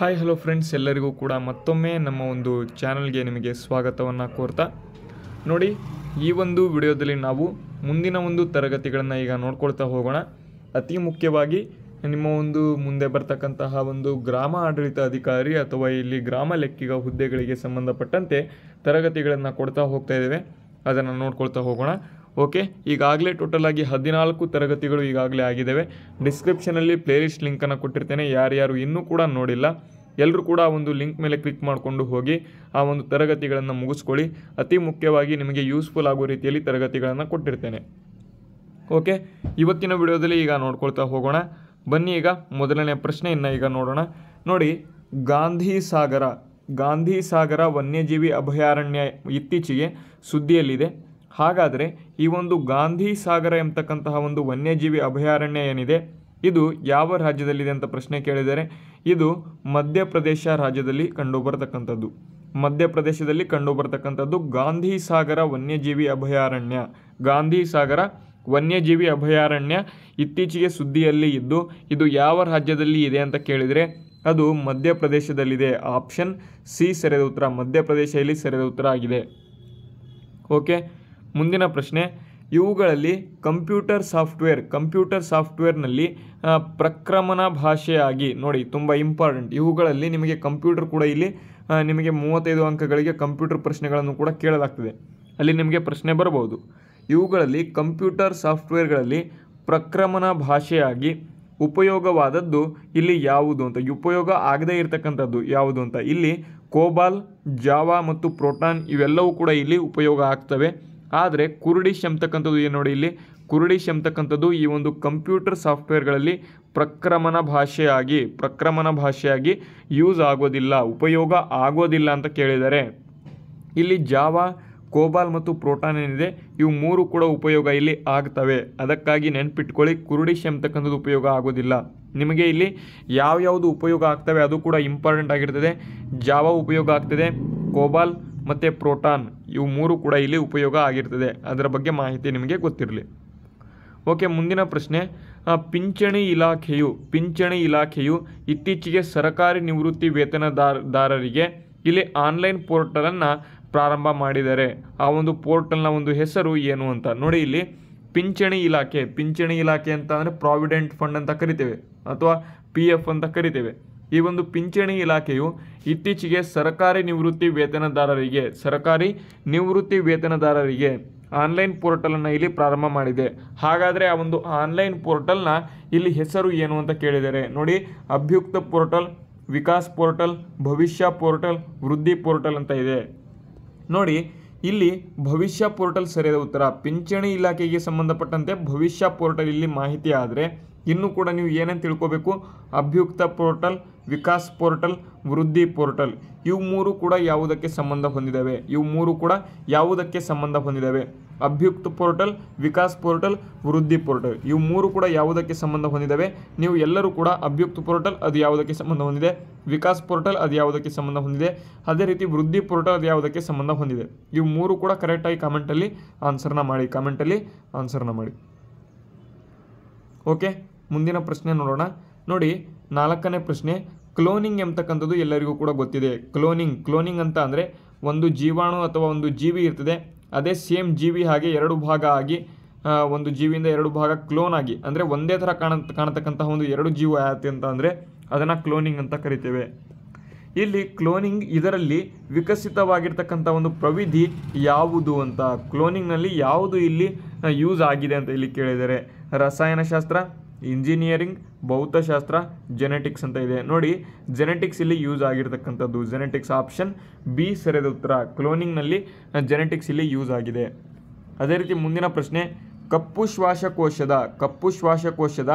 hi hello friends ಎಲ್ಲರಿಗೂ ಕೂಡ ಮತ್ತೊಮ್ಮೆ ನಮ್ಮ ಒಂದು ಚಾನಲ್ಗೆ ನಿಮಗೆ ಸ್ವಾಗತವನ್ನು ಕೋರ್ತಾ ನೋಡಿ ಈ ಒಂದು ವಿಡಿಯೋದಲ್ಲಿ ನಾವು ಮುಂದಿನ ಒಂದು ತರಗತಿಗಳನ್ನು ಈಗ ನೋಡ್ಕೊಳ್ತಾ ಹೋಗೋಣ ಅತಿ ಮುಖ್ಯವಾಗಿ ನಿಮ್ಮ ಒಂದು ಮುಂದೆ ಬರ್ತಕ್ಕಂತಹ ಒಂದು ಗ್ರಾಮ ಆಡಳಿತ ಅಧಿಕಾರಿ ಅಥವಾ ಇಲ್ಲಿ ಗ್ರಾಮ ಲೆಕ್ಕಿಗ ಹುದ್ದೆಗಳಿಗೆ ಸಂಬಂಧಪಟ್ಟಂತೆ ತರಗತಿಗಳನ್ನು ಕೊಡ್ತಾ ಹೋಗ್ತಾ ಇದ್ದೇವೆ ಅದನ್ನು ನೋಡ್ಕೊಳ್ತಾ ಹೋಗೋಣ ಓಕೆ ಈಗಾಗಲೇ ಟೋಟಲಾಗಿ ಹದಿನಾಲ್ಕು ತರಗತಿಗಳು ಈಗಾಗಲೇ ಆಗಿದ್ದಾವೆ ಡಿಸ್ಕ್ರಿಪ್ಷನಲ್ಲಿ ಪ್ಲೇಲಿಸ್ಟ್ ಲಿಂಕನ್ನು ಕೊಟ್ಟಿರ್ತೇನೆ ಯಾರ್ಯಾರು ಇನ್ನೂ ಕೂಡ ನೋಡಿಲ್ಲ ಎಲ್ಲರೂ ಕೂಡ ಒಂದು ಲಿಂಕ್ ಮೇಲೆ ಕ್ಲಿಕ್ ಮಾಡಿಕೊಂಡು ಹೋಗಿ ಆ ಒಂದು ತರಗತಿಗಳನ್ನು ಮುಗಿಸ್ಕೊಳ್ಳಿ ಅತಿ ಮುಖ್ಯವಾಗಿ ನಿಮಗೆ ಯೂಸ್ಫುಲ್ ಆಗೋ ರೀತಿಯಲ್ಲಿ ತರಗತಿಗಳನ್ನು ಕೊಟ್ಟಿರ್ತೇನೆ ಓಕೆ ಇವತ್ತಿನ ವಿಡಿಯೋದಲ್ಲಿ ಈಗ ನೋಡ್ಕೊಳ್ತಾ ಹೋಗೋಣ ಬನ್ನಿ ಈಗ ಮೊದಲನೇ ಪ್ರಶ್ನೆಯನ್ನು ಈಗ ನೋಡೋಣ ನೋಡಿ ಗಾಂಧಿ ಸಾಗರ ಗಾಂಧಿ ಸಾಗರ ವನ್ಯಜೀವಿ ಅಭಯಾರಣ್ಯ ಇತ್ತೀಚೆಗೆ ಸುದ್ದಿಯಲ್ಲಿದೆ ಹಾಗಾದರೆ ಈ ಒಂದು ಗಾಂಧಿ ಸಾಗರ ಎಂಬತಕ್ಕಂತಹ ಒಂದು ವನ್ಯಜೀವಿ ಅಭಯಾರಣ್ಯ ಏನಿದೆ ಇದು ಯಾವ ರಾಜ್ಯದಲ್ಲಿದೆ ಅಂತ ಪ್ರಶ್ನೆ ಕೇಳಿದರೆ ಇದು ಮಧ್ಯಪ್ರದೇಶ ರಾಜ್ಯದಲ್ಲಿ ಕಂಡುಬರತಕ್ಕಂಥದ್ದು ಮಧ್ಯಪ್ರದೇಶದಲ್ಲಿ ಕಂಡುಬರತಕ್ಕಂಥದ್ದು ಗಾಂಧಿ ಸಾಗರ ವನ್ಯಜೀವಿ ಅಭಯಾರಣ್ಯ ಗಾಂಧಿ ಸಾಗರ ವನ್ಯಜೀವಿ ಅಭಯಾರಣ್ಯ ಇತ್ತೀಚೆಗೆ ಸುದ್ದಿಯಲ್ಲಿ ಇದ್ದು ಇದು ಯಾವ ರಾಜ್ಯದಲ್ಲಿ ಇದೆ ಅಂತ ಕೇಳಿದರೆ ಅದು ಮಧ್ಯಪ್ರದೇಶದಲ್ಲಿದೆ ಆಪ್ಷನ್ ಸಿ ಸರಿದ ಉತ್ತರ ಮಧ್ಯಪ್ರದೇಶದಲ್ಲಿ ಸರಿದ ಉತ್ತರ ಆಗಿದೆ ಓಕೆ ಮುಂದಿನ ಪ್ರಶ್ನೆ ಇವುಗಳಲ್ಲಿ ಕಂಪ್ಯೂಟರ್ ಸಾಫ್ಟ್ವೇರ್ ಕಂಪ್ಯೂಟರ್ ಸಾಫ್ಟ್ವೇರ್ನಲ್ಲಿ ಪ್ರಕ್ರಮಣ ಭಾಷೆಯಾಗಿ ನೋಡಿ ತುಂಬ ಇಂಪಾರ್ಟೆಂಟ್ ಇವುಗಳಲ್ಲಿ ನಿಮಗೆ ಕಂಪ್ಯೂಟರ್ ಕೂಡ ಇಲ್ಲಿ ನಿಮಗೆ ಮೂವತ್ತೈದು ಅಂಕಗಳಿಗೆ ಕಂಪ್ಯೂಟರ್ ಪ್ರಶ್ನೆಗಳನ್ನು ಕೂಡ ಕೇಳಲಾಗ್ತದೆ ಅಲ್ಲಿ ನಿಮಗೆ ಪ್ರಶ್ನೆ ಬರಬಹುದು ಇವುಗಳಲ್ಲಿ ಕಂಪ್ಯೂಟರ್ ಸಾಫ್ಟ್ವೇರ್ಗಳಲ್ಲಿ ಪ್ರಕ್ರಮಣ ಭಾಷೆಯಾಗಿ ಉಪಯೋಗವಾದದ್ದು ಇಲ್ಲಿ ಯಾವುದು ಅಂತ ಉಪಯೋಗ ಆಗದೇ ಇರತಕ್ಕಂಥದ್ದು ಯಾವುದು ಅಂತ ಇಲ್ಲಿ ಕೋಬಾಲ್ ಜಾವಾ ಮತ್ತು ಪ್ರೋಟಾನ್ ಇವೆಲ್ಲವೂ ಕೂಡ ಇಲ್ಲಿ ಉಪಯೋಗ ಆಗ್ತವೆ ಆದರೆ ಕುರುಡಿಶ್ ಎಂಬತಕ್ಕಂಥದ್ದು ಏನು ನೋಡಿ ಇಲ್ಲಿ ಕುರುಡಿಶ್ ಎಂಬತಕ್ಕಂಥದ್ದು ಈ ಒಂದು ಕಂಪ್ಯೂಟರ್ ಸಾಫ್ಟ್ವೇರ್ಗಳಲ್ಲಿ ಪ್ರಕ್ರಮಣ ಭಾಷೆಯಾಗಿ ಪ್ರಕ್ರಮಣ ಭಾಷೆಯಾಗಿ ಯೂಸ್ ಆಗೋದಿಲ್ಲ ಉಪಯೋಗ ಆಗೋದಿಲ್ಲ ಅಂತ ಕೇಳಿದರೆ ಇಲ್ಲಿ ಜಾವಾ ಕೋಬಾಲ್ ಮತ್ತು ಪ್ರೋಟಾನ್ ಏನಿದೆ ಇವು ಮೂರು ಕೂಡ ಉಪಯೋಗ ಇಲ್ಲಿ ಆಗ್ತವೆ ಅದಕ್ಕಾಗಿ ನೆನ್ಪಿಟ್ಕೊಳ್ಳಿ ಕುರುಡಿ ಎಂಬತಕ್ಕಂಥದ್ದು ಉಪಯೋಗ ಆಗೋದಿಲ್ಲ ನಿಮಗೆ ಇಲ್ಲಿ ಯಾವ್ಯಾವುದು ಉಪಯೋಗ ಆಗ್ತವೆ ಅದು ಕೂಡ ಇಂಪಾರ್ಟೆಂಟ್ ಆಗಿರ್ತದೆ ಜಾವ ಉಪಯೋಗ ಆಗ್ತದೆ ಕೋಬಾಲ್ ಮತ್ತು ಪ್ರೋಟಾನ್ ಇವು ಮೂರು ಕೂಡ ಇಲ್ಲಿ ಉಪಯೋಗ ಆಗಿರ್ತದೆ ಅದರ ಬಗ್ಗೆ ಮಾಹಿತಿ ನಿಮಗೆ ಗೊತ್ತಿರಲಿ ಓಕೆ ಮುಂದಿನ ಪ್ರಶ್ನೆ ಪಿಂಚಣಿ ಇಲಾಖೆಯು ಪಿಂಚಣಿ ಇಲಾಖೆಯು ಇತ್ತೀಚೆಗೆ ಸರಕಾರಿ ನಿವೃತ್ತಿ ವೇತನದಾರರಿಗೆ ಇಲ್ಲಿ ಆನ್ಲೈನ್ ಪೋರ್ಟಲನ್ನು ಪ್ರಾರಂಭ ಮಾಡಿದ್ದಾರೆ ಆ ಒಂದು ಪೋರ್ಟಲ್ನ ಒಂದು ಹೆಸರು ಏನು ಅಂತ ನೋಡಿ ಇಲ್ಲಿ ಪಿಂಚಣಿ ಇಲಾಖೆ ಪಿಂಚಣಿ ಇಲಾಖೆ ಅಂತ ಅಂದರೆ ಪ್ರಾವಿಡೆಂಟ್ ಫಂಡ್ ಅಂತ ಕರಿತೇವೆ ಅಥವಾ ಪಿ ಎಫ್ ಅಂತ ಕರಿತೇವೆ ಈ ಒಂದು ಪಿಂಚಣಿ ಇಲಾಖೆಯು ಇತ್ತೀಚೆಗೆ ಸರ್ಕಾರಿ ನಿವೃತ್ತಿ ವೇತನದಾರರಿಗೆ ಸರ್ಕಾರಿ ನಿವೃತ್ತಿ ವೇತನದಾರರಿಗೆ ಆನ್ಲೈನ್ ಪೋರ್ಟಲನ್ನು ಇಲ್ಲಿ ಪ್ರಾರಂಭ ಮಾಡಿದೆ ಹಾಗಾದರೆ ಆ ಒಂದು ಆನ್ಲೈನ್ ಪೋರ್ಟಲ್ನ ಇಲ್ಲಿ ಹೆಸರು ಏನು ಅಂತ ಕೇಳಿದರೆ ನೋಡಿ Abhyukt portal Vikas portal Bhavishya portal Vriddhi portal ಅಂತ ಇದೆ ನೋಡಿ ಇಲ್ಲಿ ಭವಿಷ್ಯ ಪೋರ್ಟಲ್ ಸರಿಯಾದ ಉತ್ತರ ಪಿಂಚಣಿ ಇಲಾಖೆಗೆ ಸಂಬಂಧಪಟ್ಟಂತೆ ಭವಿಷ್ಯ ಪೋರ್ಟಲ್ ಇಲ್ಲಿ ಮಾಹಿತಿ ಆದರೆ ಇನ್ನೂ ಕೂಡ ನೀವು ಏನೇನು ತಿಳ್ಕೋಬೇಕು Abhyukt portal Vikas portal Vriddhi portal ಇವು ಮೂರು ಕೂಡ ಯಾವುದಕ್ಕೆ ಸಂಬಂಧ ಹೊಂದಿದ್ದಾವೆ ಇವು ಮೂರು ಕೂಡ ಯಾವುದಕ್ಕೆ ಸಂಬಂಧ ಹೊಂದಿದ್ದಾವೆ Abhyukt portal Vikas portal Vriddhi portal ಇವು ಮೂರು ಕೂಡ ಯಾವುದಕ್ಕೆ ಸಂಬಂಧ ಹೊಂದಿದ್ದಾವೆ ನೀವು ಎಲ್ಲರೂ ಕೂಡ ಅಭ್ಯುಕ್ತ ಪೋರ್ಟಲ್ ಅದು ಯಾವುದಕ್ಕೆ ಸಂಬಂಧ ಹೊಂದಿದೆ ವಿಕಾಸ್ ಪೋರ್ಟಲ್ ಅದು ಯಾವುದಕ್ಕೆ ಸಂಬಂಧ ಹೊಂದಿದೆ ಅದೇ ರೀತಿ ವೃದ್ಧಿ ಪೋರ್ಟಲ್ ಅದು ಯಾವುದಕ್ಕೆ ಸಂಬಂಧ ಹೊಂದಿದೆ ಇವು ಮೂರು ಕೂಡ ಕರೆಕ್ಟಾಗಿ ಕಾಮೆಂಟಲ್ಲಿ ಆನ್ಸರ್ನ ಮಾಡಿ ಕಾಮೆಂಟಲ್ಲಿ ಆನ್ಸರ್ನ ಮಾಡಿ ಓಕೆ ಮುಂದಿನ ಪ್ರಶ್ನೆ ನೋಡೋಣ ನೋಡಿ ನಾಲ್ಕನೇ ಪ್ರಶ್ನೆ ಕ್ಲೋನಿಂಗ್ ಎಂಬತಕ್ಕಂಥದ್ದು ಎಲ್ಲರಿಗೂ ಕೂಡ ಗೊತ್ತಿದೆ ಕ್ಲೋನಿಂಗ್ ಕ್ಲೋನಿಂಗ್ ಅಂತ ಅಂದರೆ ಒಂದು ಜೀವಾಣು ಅಥವಾ ಒಂದು ಜೀವಿ ಇರ್ತದೆ ಅದೇ ಸೇಮ್ ಜೀವಿ ಹಾಗೆ ಎರಡು ಭಾಗ ಆಗಿ ಒಂದು ಜೀವಿಯಿಂದ ಎರಡು ಭಾಗ ಕ್ಲೋನ್ ಆಗಿ ಅಂದರೆ ಒಂದೇ ಥರ ಕಾಣ ಕಾಣತಕ್ಕಂತಹ ಒಂದು ಎರಡು ಜೀವ ಆಯ್ತು ಅಂತ ಅಂದರೆ ಅದನ್ನು ಕ್ಲೋನಿಂಗ್ ಅಂತ ಕರಿತೇವೆ ಇಲ್ಲಿ ಕ್ಲೋನಿಂಗ್ ಇದರಲ್ಲಿ ವಿಕಸಿತವಾಗಿರ್ತಕ್ಕಂಥ ಒಂದು ಪ್ರವಿಧಿ ಯಾವುದು ಅಂತ ಕ್ಲೋನಿಂಗ್ನಲ್ಲಿ ಯಾವುದು ಇಲ್ಲಿ ಯೂಸ್ ಆಗಿದೆ ಅಂತ ಇಲ್ಲಿ ಕೇಳಿದರೆ ರಸಾಯನಶಾಸ್ತ್ರ ಇಂಜಿನಿಯರಿಂಗ್ ಭೌತಶಾಸ್ತ್ರ ಜೆನೆಟಿಕ್ಸ್ ಅಂತ ಇದೆ ನೋಡಿ ಜೆನೆಟಿಕ್ಸ್ ಇಲ್ಲಿ ಯೂಸ್ ಆಗಿರ್ತಕ್ಕಂಥದ್ದು ಜೆನೆಟಿಕ್ಸ್ ಆಪ್ಷನ್ ಬಿ ಸರಿಯಾದ ಉತ್ತರ ಕ್ಲೋನಿಂಗ್ನಲ್ಲಿ ಜೆನೆಟಿಕ್ಸ್ ಇಲ್ಲಿ ಯೂಸ್ ಆಗಿದೆ ಅದೇ ರೀತಿ ಮುಂದಿನ ಪ್ರಶ್ನೆ ಕಪ್ಪು ಶ್ವಾಸಕೋಶದ ಕಪ್ಪು ಶ್ವಾಸಕೋಶದ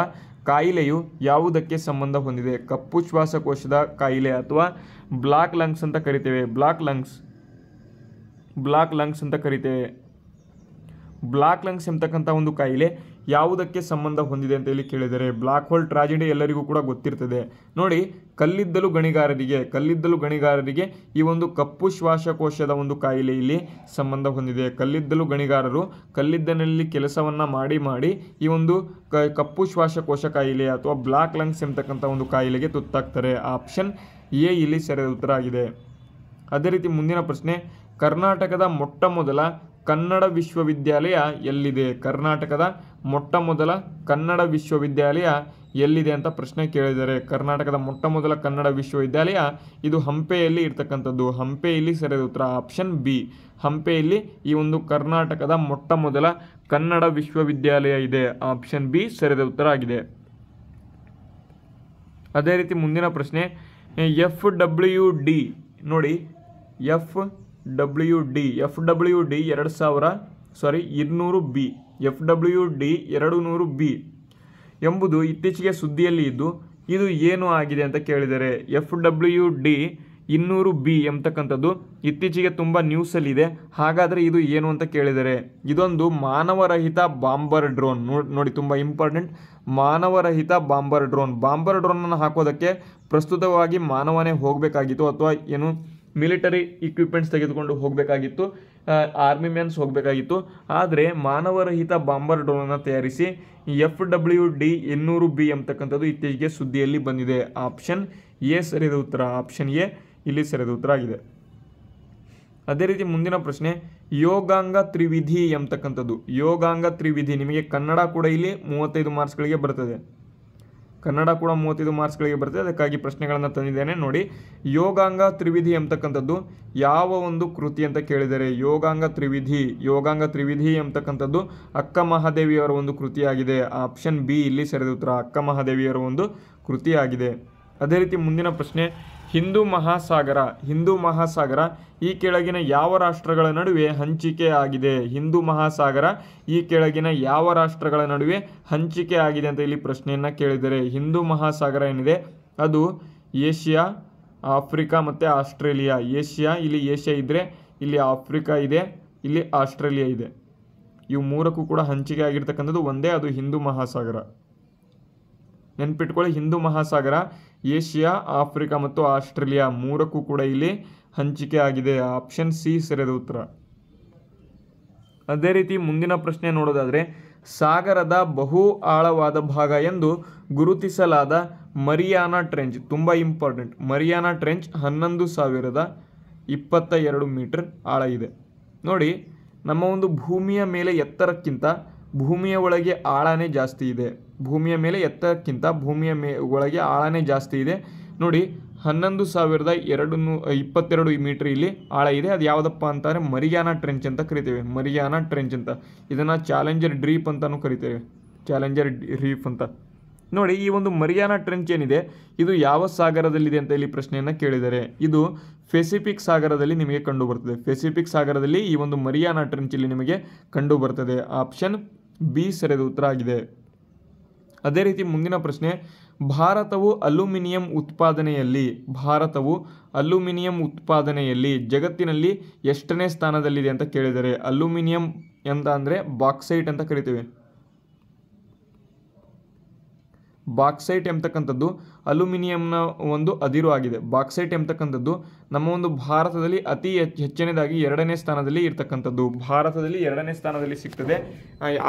ಕಾಯಿಲೆಯು ಯಾವುದಕ್ಕೆ ಸಂಬಂಧ ಹೊಂದಿದೆ ಕಪ್ಪು ಶ್ವಾಸಕೋಶದ ಕಾಯಿಲೆ ಅಥವಾ ಬ್ಲಾಕ್ ಲಂಗ್ಸ್ ಅಂತ ಕರಿತೇವೆ ಬ್ಲಾಕ್ ಲಂಗ್ಸ್ ಬ್ಲಾಕ್ ಲಂಗ್ಸ್ ಅಂತ ಕರಿತೇವೆ ಬ್ಲಾಕ್ ಲಂಗ್ಸ್ ಎಂಬತಕ್ಕಂಥ ಒಂದು ಕಾಯಿಲೆ ಯಾವುದಕ್ಕೆ ಸಂಬಂಧ ಹೊಂದಿದೆ ಅಂತ ಹೇಳಿ ಕೇಳಿದರೆ ಬ್ಲಾಕ್ ಹೋಲ್ ಟ್ರಾಜಿಡಿ ಎಲ್ಲರಿಗೂ ಕೂಡ ಗೊತ್ತಿರ್ತದೆ ನೋಡಿ ಕಲ್ಲಿದ್ದಲು ಗಣಿಗಾರರಿಗೆ ಕಲ್ಲಿದ್ದಲು ಗಣಿಗಾರರಿಗೆ ಈ ಒಂದು ಕಪ್ಪು ಶ್ವಾಸಕೋಶದ ಒಂದು ಕಾಯಿಲೆ ಇಲ್ಲಿ ಸಂಬಂಧ ಹೊಂದಿದೆ ಕಲ್ಲಿದ್ದಲು ಗಣಿಗಾರರು ಕಲ್ಲಿದ್ದಲಿನಲ್ಲಿ ಕೆಲಸವನ್ನು ಮಾಡಿ ಮಾಡಿ ಈ ಒಂದು ಕಪ್ಪು ಶ್ವಾಸಕೋಶ ಕಾಯಿಲೆ ಅಥವಾ ಬ್ಲಾಕ್ ಲಂಗ್ಸ್ ಎಂಬತಕ್ಕಂಥ ಒಂದು ಕಾಯಿಲೆಗೆ ತುತ್ತಾಗ್ತಾರೆ ಆಪ್ಷನ್ ಎ ಇಲ್ಲಿ ಸರಿಯಾದ ಉತ್ತರ ಆಗಿದೆ ಅದೇ ರೀತಿ ಮುಂದಿನ ಪ್ರಶ್ನೆ ಕರ್ನಾಟಕದ ಮೊಟ್ಟ ಮೊದಲ ಕನ್ನಡ ವಿಶ್ವವಿದ್ಯಾಲಯ ಎಲ್ಲಿದೆ ಕರ್ನಾಟಕದ ಮೊಟ್ಟ ಮೊದಲ ಕನ್ನಡ ವಿಶ್ವವಿದ್ಯಾಲಯ ಎಲ್ಲಿದೆ ಅಂತ ಪ್ರಶ್ನೆ ಕೇಳಿದ್ದಾರೆ ಕರ್ನಾಟಕದ ಮೊಟ್ಟ ಮೊದಲ ಕನ್ನಡ ವಿಶ್ವವಿದ್ಯಾಲಯ ಇದು ಹಂಪೆಯಲ್ಲಿ ಇರ್ತಕ್ಕಂಥದ್ದು ಹಂಪೆಯಲ್ಲಿ ಸರಿಯಾದ ಉತ್ತರ ಆಪ್ಷನ್ ಬಿ ಹಂಪೆಯಲ್ಲಿ ಈ ಒಂದು ಕರ್ನಾಟಕದ ಮೊಟ್ಟ ಮೊದಲ ಕನ್ನಡ ವಿಶ್ವವಿದ್ಯಾಲಯ ಇದೆ ಆಪ್ಷನ್ ಬಿ ಸರಿಯಾದ ಉತ್ತರ ಆಗಿದೆ ಅದೇ ರೀತಿ ಮುಂದಿನ ಪ್ರಶ್ನೆ ಎಫ್ ಡಬ್ಲ್ಯೂ ಡಿ ನೋಡಿ F W D F W D ಎರಡು ಸಾವಿರ ಸಾರಿ ಇನ್ನೂರು ಬಿ ಎಫ್ ಡಬ್ಲ್ಯೂ ಡಿ ಎರಡು ನೂರು ಬಿ ಎಂಬುದು ಇತ್ತೀಚೆಗೆ ಸುದ್ದಿಯಲ್ಲಿ ಇದ್ದು ಇದು ಏನು ಆಗಿದೆ ಅಂತ ಕೇಳಿದರೆ ಎಫ್ ಡಬ್ಲ್ಯೂ ಡಿ ಇನ್ನೂರು ಬಿ ಎಂಬತಕ್ಕಂಥದ್ದು ಇತ್ತೀಚೆಗೆ ತುಂಬ ನ್ಯೂಸಲ್ಲಿದೆ ಹಾಗಾದರೆ ಇದು ಏನು ಅಂತ ಕೇಳಿದರೆ ಇದೊಂದು ಮಾನವರಹಿತ ಬಾಂಬರ್ ಡ್ರೋನ್ ನೋಡಿ ತುಂಬ ಇಂಪಾರ್ಟೆಂಟ್ ಮಾನವರಹಿತ ಬಾಂಬರ್ ಡ್ರೋನ್ ಬಾಂಬರ್ ಡ್ರೋನನ್ನು ಹಾಕೋದಕ್ಕೆ ಪ್ರಸ್ತುತವಾಗಿ ಮಾನವನೇ ಹೋಗಬೇಕಾಗಿತ್ತು ಅಥವಾ ಏನು ಮಿಲಿಟರಿ ಇಕ್ವಿಪ್ಮೆಂಟ್ಸ್ ತೆಗೆದುಕೊಂಡು ಹೋಗಬೇಕಾಗಿತ್ತು ಆರ್ಮಿ ಮ್ಯಾನ್ಸ್ ಹೋಗಬೇಕಾಗಿತ್ತು ಆದರೆ ಮಾನವರಹಿತ ಬಾಂಬರ್ ಡ್ರೋನನ್ನು ತಯಾರಿಸಿ ಎಫ್ ಡಬ್ಲ್ಯೂ ಡಿ ಇನ್ನೂರು ಬಿ ಎಂಬತಕ್ಕಂಥದ್ದು ಇತ್ತೀಚೆಗೆ ಸುದ್ದಿಯಲ್ಲಿ ಬಂದಿದೆ ಆಪ್ಷನ್ ಎ ಸರಿಯಾದ ಉತ್ತರ ಆಪ್ಷನ್ ಎ ಇಲ್ಲಿ ಸರಿಯಾದ ಉತ್ತರ ಆಗಿದೆ ಅದೇ ರೀತಿ ಮುಂದಿನ ಪ್ರಶ್ನೆ ಯೋಗಾಂಗ ತ್ರಿವಿಧಿ ಎಂಬತಕ್ಕಂಥದ್ದು ಯೋಗಾಂಗ ತ್ರಿವಿಧಿ ನಿಮಗೆ ಕನ್ನಡ ಕೂಡ ಇಲ್ಲಿ ಮೂವತ್ತೈದು ಮಾರ್ಕ್ಸ್ಗಳಿಗೆ ಬರ್ತದೆ ಕನ್ನಡ ಕೂಡ ಮೂವತ್ತೈದು ಮಾರ್ಕ್ಸ್ಗಳಿಗೆ ಬರುತ್ತೆ ಅದಕ್ಕಾಗಿ ಪ್ರಶ್ನೆಗಳನ್ನು ತಂದಿದ್ದೇನೆ ನೋಡಿ ಯೋಗಾಂಗ ತ್ರಿವಿಧಿ ಎಂಬತಕ್ಕಂಥದ್ದು ಯಾವ ಒಂದು ಕೃತಿ ಅಂತ ಕೇಳಿದರೆ ಯೋಗಾಂಗ ತ್ರಿವಿಧಿ ಯೋಗಾಂಗ ತ್ರಿವಿಧಿ ಎಂಬತಕ್ಕಂಥದ್ದು ಅಕ್ಕ ಮಹಾದೇವಿಯವರ ಒಂದು ಕೃತಿಯಾಗಿದೆ ಆಪ್ಷನ್ ಬಿ ಇಲ್ಲಿ ಸರಿದ ಉತ್ತರ ಅಕ್ಕ ಮಹಾದೇವಿಯವರ ಒಂದು ಕೃತಿಯಾಗಿದೆ ಅದೇ ರೀತಿ ಮುಂದಿನ ಪ್ರಶ್ನೆ ಹಿಂದೂ ಮಹಾಸಾಗರ ಹಿಂದೂ ಮಹಾಸಾಗರ ಈ ಕೆಳಗಿನ ಯಾವ ರಾಷ್ಟ್ರಗಳ ನಡುವೆ ಹಂಚಿಕೆ ಆಗಿದೆ ಹಿಂದೂ ಮಹಾಸಾಗರ ಈ ಕೆಳಗಿನ ಯಾವ ರಾಷ್ಟ್ರಗಳ ನಡುವೆ ಹಂಚಿಕೆ ಆಗಿದೆ ಅಂತ ಇಲ್ಲಿ ಪ್ರಶ್ನೆಯನ್ನು ಕೇಳಿದರೆ ಹಿಂದೂ ಮಹಾಸಾಗರ ಏನಿದೆ ಅದು ಏಷ್ಯಾ ಆಫ್ರಿಕಾ ಮತ್ತು ಆಸ್ಟ್ರೇಲಿಯಾ ಏಷ್ಯಾ ಇಲ್ಲಿ ಏಷ್ಯಾ ಇದ್ದರೆ ಇಲ್ಲಿ ಆಫ್ರಿಕಾ ಇದೆ ಇಲ್ಲಿ ಆಸ್ಟ್ರೇಲಿಯಾ ಇದೆ ಇವು ಮೂರಕ್ಕೂ ಕೂಡ ಹಂಚಿಕೆ ಆಗಿರ್ತಕ್ಕಂಥದ್ದು ಒಂದೇ ಅದು ಹಿಂದೂ ಮಹಾಸಾಗರ ನೆನ್ಪಿಟ್ಕೊಳ್ಳಿ ಹಿಂದೂ ಮಹಾಸಾಗರ ಏಷ್ಯಾ ಆಫ್ರಿಕಾ ಮತ್ತು ಆಸ್ಟ್ರೇಲಿಯಾ ಮೂರಕ್ಕೂ ಕೂಡ ಇಲ್ಲಿ ಹಂಚಿಕೆ ಆಗಿದೆ ಆಪ್ಷನ್ ಸಿ ಸರಿಯಾದ ಉತ್ತರ ಅದೇ ರೀತಿ ಮುಂದಿನ ಪ್ರಶ್ನೆ ನೋಡೋದಾದರೆ ಸಾಗರದ ಬಹು ಆಳವಾದ ಭಾಗ ಎಂದು ಗುರುತಿಸಲಾದ ಮರಿಯಾನಾ ಟ್ರೆಂಚ್ ತುಂಬ ಇಂಪಾರ್ಟೆಂಟ್ ಮರಿಯಾನಾ ಟ್ರೆಂಚ್ ಹನ್ನೊಂದು ಸಾವಿರದ ಇಪ್ಪತ್ತ ಎರಡು ಮೀಟರ್ ಆಳ ಇದೆ ನೋಡಿ ನಮ್ಮ ಒಂದು ಭೂಮಿಯ ಮೇಲೆ ಎತ್ತರಕ್ಕಿಂತ ಭೂಮಿಯ ಒಳಗೆ ಆಳನೇ ಜಾಸ್ತಿ ಇದೆ ಭೂಮಿಯ ಮೇಲೆ ಎತ್ತಕ್ಕಿಂತ ಭೂಮಿಯ ಮೇ ಒಳಗೆ ಆಳನೇ ಜಾಸ್ತಿ ಇದೆ ನೋಡಿ ಹನ್ನೊಂದು ಸಾವಿರದ ಎರಡು ನೂ ಇಪ್ಪತ್ತೆರಡು ಮೀಟ್ರ್ ಇಲ್ಲಿ ಆಳ ಇದೆ ಅದು ಯಾವುದಪ್ಪ ಅಂತಂದರೆ ಮರಿಯಾನ ಟ್ರೆಂಚ್ ಅಂತ ಕರಿತೇವೆ ಮರಿಯಾನ ಟ್ರೆಂಚ್ ಅಂತ ಇದನ್ನು ಚಾಲೆಂಜರ್ ಡ್ರೀಪ್ ಅಂತಲೂ ಕರಿತೇವೆ ಚಾಲೆಂಜರ್ ಡ್ರೀಪ್ ಅಂತ ನೋಡಿ ಈ ಒಂದು ಮರಿಯಾನ ಟ್ರೆಂಚ್ ಏನಿದೆ ಇದು ಯಾವ ಸಾಗರದಲ್ಲಿದೆ ಅಂತ ಇಲ್ಲಿ ಪ್ರಶ್ನೆಯನ್ನು ಕೇಳಿದರೆ ಇದು ಫೆಸಿಫಿಕ್ ಸಾಗರದಲ್ಲಿ ನಿಮಗೆ ಕಂಡು ಬರ್ತದೆ ಫೆಸಿಫಿಕ್ ಸಾಗರದಲ್ಲಿ ಈ ಒಂದು ಮರಿಯಾನ ಟ್ರೆಂಚ್ ಇಲ್ಲಿ ನಿಮಗೆ ಕಂಡು ಬರ್ತದೆ ಆಪ್ಷನ್ ಬಿ ಸರಿದ ಉತ್ತರ ಆಗಿದೆ ಅದೇ ರೀತಿ ಮುಂದಿನ ಪ್ರಶ್ನೆ ಭಾರತವು ಅಲ್ಯೂಮಿನಿಯಂ ಉತ್ಪಾದನೆಯಲ್ಲಿ ಭಾರತವು ಅಲ್ಯೂಮಿನಿಯಂ ಉತ್ಪಾದನೆಯಲ್ಲಿ ಜಗತ್ತಿನಲ್ಲಿ ಎಷ್ಟನೇ ಸ್ಥಾನದಲ್ಲಿದೆ ಅಂತ ಕೇಳಿದರೆ ಅಲ್ಯೂಮಿನಿಯಂ ಎಂತ ಅಂದರೆ ಬಾಕ್ಸೈಟ್ ಅಂತ ಕರಿತೀವಿ ಬಾಕ್ಸೈಟ್ ಎಂಬತಕ್ಕಂಥದ್ದು ಅಲ್ಯೂಮಿನಿಯಂನ ಒಂದು ಅದಿರು ಆಗಿದೆ ಬಾಕ್ಸೈಟ್ ಎಂಬತಕ್ಕಂಥದ್ದು ನಮ್ಮ ಒಂದು ಭಾರತದಲ್ಲಿ ಅತಿ ಹೆಚ್ಚಿನದಾಗಿ ಎರಡನೇ ಸ್ಥಾನದಲ್ಲಿ ಇರತಕ್ಕಂಥದ್ದು ಭಾರತದಲ್ಲಿ ಎರಡನೇ ಸ್ಥಾನದಲ್ಲಿ ಸಿಗ್ತದೆ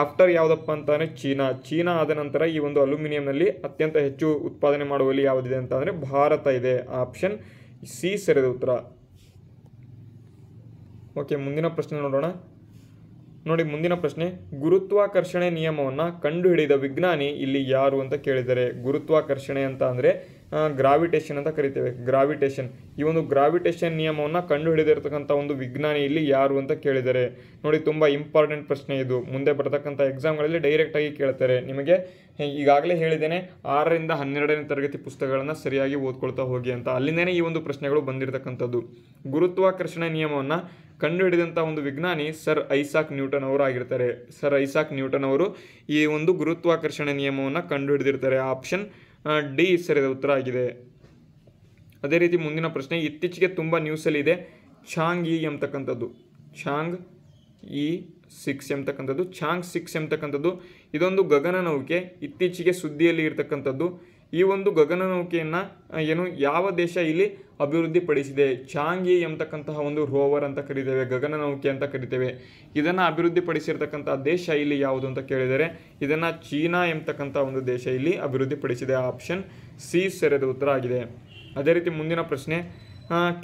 ಆಫ್ಟರ್ ಯಾವುದಪ್ಪ ಅಂತಾನೆ ಚೀನಾ ಚೀನಾ ಆದ ನಂತರ ಈ ಒಂದು ಅಲ್ಯೂಮಿನಿಯಂನಲ್ಲಿ ಅತ್ಯಂತ ಹೆಚ್ಚು ಉತ್ಪಾದನೆ ಮಾಡುವಲ್ಲಿ ಯಾವುದಿದೆ ಅಂತಂದರೆ ಭಾರತ ಇದೆ ಆಪ್ಷನ್ ಸಿ ಸರಿದ ಉತ್ತರ ಓಕೆ ಮುಂದಿನ ಪ್ರಶ್ನೆ ನೋಡೋಣ ನೋಡಿ ಮುಂದಿನ ಪ್ರಶ್ನೆ ಗುರುತ್ವಾಕರ್ಷಣೆ ನಿಯಮವನ್ನು ಕಂಡುಹಿಡಿದ ವಿಜ್ಞಾನಿ ಇಲ್ಲಿ ಯಾರು ಅಂತ ಕೇಳಿದ್ದಾರೆ ಗುರುತ್ವಾಕರ್ಷಣೆ ಅಂತ ಅಂದರೆ ಗ್ರಾವಿಟೇಷನ್ ಅಂತ ಕರಿತೇವೆ ಗ್ರಾವಿಟೇಷನ್ ಈ ಒಂದು ಗ್ರಾವಿಟೇಷನ್ ನಿಯಮವನ್ನು ಕಂಡುಹಿಡಿದಿರ್ತಕ್ಕಂಥ ಒಂದು ವಿಜ್ಞಾನಿ ಇಲ್ಲಿ ಯಾರು ಅಂತ ಕೇಳಿದ್ದಾರೆ ನೋಡಿ ತುಂಬ ಇಂಪಾರ್ಟೆಂಟ್ ಪ್ರಶ್ನೆ ಇದು ಮುಂದೆ ಬರ್ತಕ್ಕಂಥ ಎಕ್ಸಾಮ್ಗಳಲ್ಲಿ ಡೈರೆಕ್ಟಾಗಿ ಕೇಳ್ತಾರೆ ನಿಮಗೆ ಈಗಾಗಲೇ ಹೇಳಿದ್ದೇನೆ ಆರರಿಂದ ಹನ್ನೆರಡನೇ ತರಗತಿ ಪುಸ್ತಕಗಳನ್ನು ಸರಿಯಾಗಿ ಓದ್ಕೊಳ್ತಾ ಹೋಗಿ ಅಂತ ಅಲ್ಲಿಂದನೇ ಈ ಒಂದು ಪ್ರಶ್ನೆಗಳು ಬಂದಿರತಕ್ಕಂಥದ್ದು ಗುರುತ್ವಾಕರ್ಷಣೆ ನಿಯಮವನ್ನು ಕಂಡುಹಿಡಿದಂಥ ಒಂದು ವಿಜ್ಞಾನಿ ಸರ್ ಐಸಾಕ್ ನ್ಯೂಟನ್ ಅವರು ಆಗಿರ್ತಾರೆ ಸರ್ ಐಸಾಕ್ ನ್ಯೂಟನ್ ಅವರು ಈ ಒಂದು ಗುರುತ್ವಾಕರ್ಷಣೆ ನಿಯಮವನ್ನು ಕಂಡುಹಿಡಿದಿರ್ತಾರೆ ಆಪ್ಷನ್ ಡಿ ಸರಿಯಾದ ಉತ್ತರ ಆಗಿದೆ ಅದೇ ರೀತಿ ಮುಂದಿನ ಪ್ರಶ್ನೆ ಇತ್ತೀಚೆಗೆ ತುಂಬ ನ್ಯೂಸಲ್ಲಿದೆ ಛಾಂಗ್ ಇ ಎಂಬತಕ್ಕಂಥದ್ದು ಛಾಂಗ್ ಇ ಸಿಕ್ಸ್ ಎಂಬತಕ್ಕಂಥದ್ದು ಛಾಂಗ್ ಸಿಕ್ಸ್ ಎಂಬತಕ್ಕಂಥದ್ದು ಇದೊಂದು ಗಗನ ನೌಕೆ ಇತ್ತೀಚೆಗೆ ಸುದ್ದಿಯಲ್ಲಿ ಇರತಕ್ಕಂಥದ್ದು ಈ ಒಂದು ಗಗನನೌಕೆಯನ್ನು ಏನು ಯಾವ ದೇಶ ಇಲ್ಲಿ ಅಭಿವೃದ್ಧಿಪಡಿಸಿದೆ ಚಾಂಗಿ ಎಂಬತಕ್ಕಂತಹ ಒಂದು ರೋವರ್ ಅಂತ ಕರಿತೇವೆ ಗಗನನೌಕೆ ಅಂತ ಕರಿತೇವೆ ಇದನ್ನು ಅಭಿವೃದ್ಧಿಪಡಿಸಿರ್ತಕ್ಕಂಥ ದೇಶ ಇಲ್ಲಿ ಯಾವುದು ಅಂತ ಕೇಳಿದರೆ ಇದನ್ನು ಚೀನಾ ಎಂಬತಕ್ಕಂಥ ಒಂದು ದೇಶ ಇಲ್ಲಿ ಅಭಿವೃದ್ಧಿಪಡಿಸಿದೆ ಆಪ್ಷನ್ ಸಿ ಸೆರೆದ ಉತ್ತರ ಆಗಿದೆ ಅದೇ ರೀತಿ ಮುಂದಿನ ಪ್ರಶ್ನೆ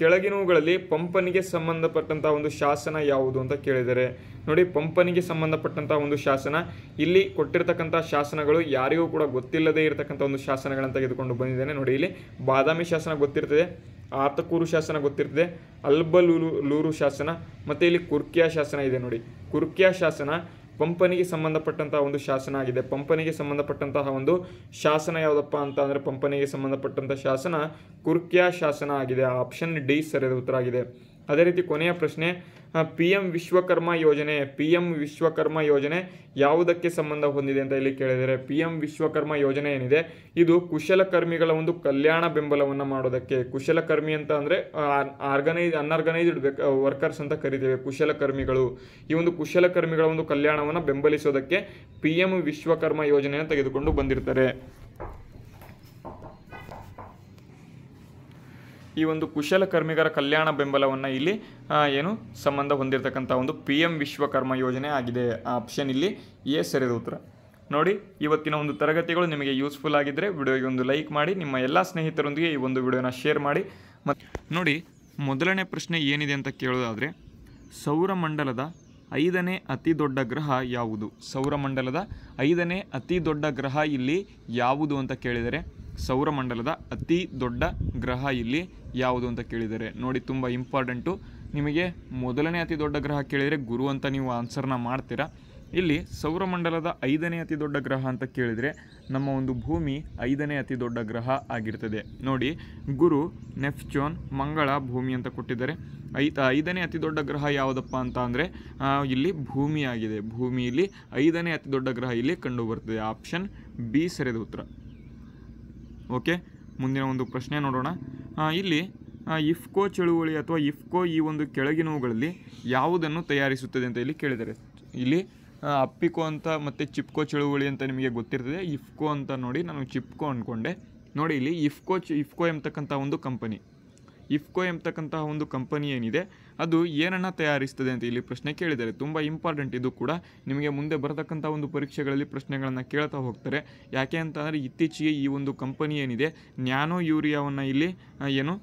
ಕೆಳಗಿನವುಗಳಲ್ಲಿ ಪಂಪನಿಗೆ ಸಂಬಂಧಪಟ್ಟಂಥ ಒಂದು ಶಾಸನ ಯಾವುದು ಅಂತ ಕೇಳಿದರೆ ನೋಡಿ ಪಂಪನಿಗೆ ಸಂಬಂಧಪಟ್ಟಂಥ ಒಂದು ಶಾಸನ ಇಲ್ಲಿ ಕೊಟ್ಟಿರ್ತಕ್ಕಂಥ ಶಾಸನಗಳು ಯಾರಿಗೂ ಕೂಡ ಗೊತ್ತಿಲ್ಲದೇ ಇರತಕ್ಕಂಥ ಒಂದು ಶಾಸನಗಳನ್ನು ತೆಗೆದುಕೊಂಡು ಬಂದಿದ್ದೇನೆ ನೋಡಿ ಇಲ್ಲಿ ಬಾದಾಮಿ ಶಾಸನ ಗೊತ್ತಿರ್ತದೆ ಆತಕೂರು ಶಾಸನ ಗೊತ್ತಿರ್ತದೆ ಅಲ್ಬಲೂರು ಲೂರು ಶಾಸನ ಮತ್ತು ಇಲ್ಲಿ ಕುರ್ಕಿಯ ಶಾಸನ ಇದೆ ನೋಡಿ ಕುರ್ಕಿಯ ಶಾಸನ ಪಂಪನಿಗೆ ಸಂಬಂಧಪಟ್ಟಂತಹ ಒಂದು ಶಾಸನ ಆಗಿದೆ ಪಂಪನಿಗೆ ಸಂಬಂಧಪಟ್ಟಂತಹ ಒಂದು ಶಾಸನ ಯಾವುದಪ್ಪ ಅಂತ ಅಂದರೆ ಪಂಪನಿಗೆ ಸಂಬಂಧಪಟ್ಟಂತಹ ಶಾಸನ ಕುರ್ಕ್ಯಾ ಶಾಸನ ಆಗಿದೆ ಆಪ್ಷನ್ ಡಿ ಸರಿಯಾದ ಉತ್ತರ ಆಗಿದೆ ಅದೇ ರೀತಿ ಕೊನೆಯ ಪ್ರಶ್ನೆ ಪಿ ಎಂ ವಿಶ್ವಕರ್ಮ ಯೋಜನೆ ಪಿ ಎಂ ವಿಶ್ವಕರ್ಮ ಯೋಜನೆ ಯಾವುದಕ್ಕೆ ಸಂಬಂಧ ಹೊಂದಿದೆ ಅಂತ ಇಲ್ಲಿ ಕೇಳಿದರೆ ಪಿ ಎಂ ವಿಶ್ವಕರ್ಮ ಯೋಜನೆ ಏನಿದೆ ಇದು ಕುಶಲಕರ್ಮಿಗಳ ಒಂದು ಕಲ್ಯಾಣ ಬೆಂಬಲವನ್ನು ಮಾಡೋದಕ್ಕೆ ಕುಶಲಕರ್ಮಿ ಅಂತ ಅಂದರೆ ಆರ್ಗನೈಸ್ ಅನ್ಆರ್ಗನೈಸ್ಡ್ ವರ್ಕರ್ಸ್ ಅಂತ ಕರಿತೇವೆ ಕುಶಲಕರ್ಮಿಗಳು ಈ ಒಂದು ಕುಶಲಕರ್ಮಿಗಳ ಒಂದು ಕಲ್ಯಾಣವನ್ನು ಬೆಂಬಲಿಸೋದಕ್ಕೆ ಪಿ ಎಂ ವಿಶ್ವಕರ್ಮ ಯೋಜನೆಯನ್ನು ತೆಗೆದುಕೊಂಡು ಬಂದಿರ್ತಾರೆ ಈ ಒಂದು ಕುಶಲಕರ್ಮಿಗರ ಕಲ್ಯಾಣ ಬೆಂಬಲವನ್ನು ಇಲ್ಲಿ ಏನು ಸಂಬಂಧ ಹೊಂದಿರತಕ್ಕಂಥ ಒಂದು ಪಿ ಎಮ್ ವಿಶ್ವಕರ್ಮ ಯೋಜನೆ ಆಗಿದೆ ಆ ಆಪ್ಷನ್ ಇಲ್ಲಿ ಎ ಸರಿದ ಉತ್ತರ ನೋಡಿ ಇವತ್ತಿನ ಒಂದು ತರಗತಿಗಳು ನಿಮಗೆ ಯೂಸ್ಫುಲ್ ಆಗಿದ್ದರೆ ವಿಡಿಯೋಗೆ ಒಂದು ಲೈಕ್ ಮಾಡಿ ನಿಮ್ಮ ಎಲ್ಲ ಸ್ನೇಹಿತರೊಂದಿಗೆ ಈ ಒಂದು ವಿಡಿಯೋನ ಶೇರ್ ಮಾಡಿ ಮತ್ತು ನೋಡಿ ಮೊದಲನೇ ಪ್ರಶ್ನೆ ಏನಿದೆ ಅಂತ ಕೇಳೋದಾದರೆ ಸೌರಮಂಡಲದ ಐದನೇ ಅತಿ ದೊಡ್ಡ ಗ್ರಹ ಯಾವುದು ಸೌರಮಂಡಲದ ಐದನೇ ಅತಿ ದೊಡ್ಡ ಗ್ರಹ ಇಲ್ಲಿ ಯಾವುದು ಅಂತ ಕೇಳಿದರೆ ಸೌರಮಂಡಲದ ಅತಿ ದೊಡ್ಡ ಗ್ರಹ ಇಲ್ಲಿ ಯಾವುದು ಅಂತ ಕೇಳಿದರೆ ನೋಡಿ ತುಂಬ ಇಂಪಾರ್ಟೆಂಟು ನಿಮಗೆ ಮೊದಲನೇ ಅತಿ ದೊಡ್ಡ ಗ್ರಹ ಕೇಳಿದರೆ ಗುರು ಅಂತ ನೀವು ಆನ್ಸರ್ನ ಮಾಡ್ತೀರಾ ಇಲ್ಲಿ ಸೌರಮಂಡಲದ ಐದನೇ ಅತಿ ದೊಡ್ಡ ಗ್ರಹ ಅಂತ ಕೇಳಿದರೆ ನಮ್ಮ ಒಂದು ಭೂಮಿ ಐದನೇ ಅತಿ ದೊಡ್ಡ ಗ್ರಹ ಆಗಿರ್ತದೆ ನೋಡಿ ಗುರು ನೆಫ್ಚೋನ್ ಮಂಗಳ ಭೂಮಿ ಅಂತ ಕೊಟ್ಟಿದ್ದಾರೆ ಐತ ಐದನೇ ಅತಿ ದೊಡ್ಡ ಗ್ರಹ ಯಾವುದಪ್ಪ ಅಂತ ಅಂದರೆ ಇಲ್ಲಿ ಭೂಮಿ ಭೂಮಿಯಲ್ಲಿ ಐದನೇ ಅತಿ ದೊಡ್ಡ ಗ್ರಹ ಇಲ್ಲಿ ಕಂಡು ಬರ್ತದೆ ಆಪ್ಷನ್ ಬಿ ಸರಿದ ಉತ್ತರ ಓಕೆ ಮುಂದಿನ ಒಂದು ಪ್ರಶ್ನೆ ನೋಡೋಣ ಇಲ್ಲಿ ಇಫ್ಕೋ ಚಳುವಳಿ ಅಥವಾ ಇಫ್ಕೋ ಈ ಒಂದು ಕೆಳಗಿನವುಗಳಲ್ಲಿ ಯಾವುದನ್ನು ತಯಾರಿಸುತ್ತದೆ ಅಂತ ಇಲ್ಲಿ ಕೇಳಿದ್ದಾರೆ ಇಲ್ಲಿ ಅಪ್ಪಿಕೋ ಅಂತ ಮತ್ತು ಚಿಪ್ಕೋ ಚಳುವಳಿ ಅಂತ ನಿಮಗೆ ಗೊತ್ತಿರ್ತದೆ ಇಫ್ಕೋ ಅಂತ ನೋಡಿ ನಾನು ಚಿಪ್ಕೋ ಅಂದ್ಕೊಂಡೆ ನೋಡಿ ಇಲ್ಲಿ ಇಫ್ಕೋ ಇಫ್ಕೋ ಎಂಬತಕ್ಕಂಥ ಒಂದು ಕಂಪನಿ ಇಫ್ಕೋ ಎಂಬತಕ್ಕಂತಹ ಒಂದು ಕಂಪನಿ ಏನಿದೆ ಅದು ಏನನ್ನು ತಯಾರಿಸ್ತದೆ ಅಂತ ಇಲ್ಲಿ ಪ್ರಶ್ನೆ ಕೇಳಿದ್ದಾರೆ ತುಂಬ ಇಂಪಾರ್ಟೆಂಟ್ ಇದು ಕೂಡ ನಿಮಗೆ ಮುಂದೆ ಬರತಕ್ಕಂಥ ಒಂದು ಪರೀಕ್ಷೆಗಳಲ್ಲಿ ಪ್ರಶ್ನೆಗಳನ್ನು ಕೇಳ್ತಾ ಹೋಗ್ತಾರೆ ಯಾಕೆ ಅಂತಂದರೆ ಇತ್ತೀಚೆಗೆ ಈ ಒಂದು ಕಂಪನಿ ಏನಿದೆ ನ್ಯಾನೋ ಯೂರಿಯಾವನ್ನು ಇಲ್ಲಿ ಏನು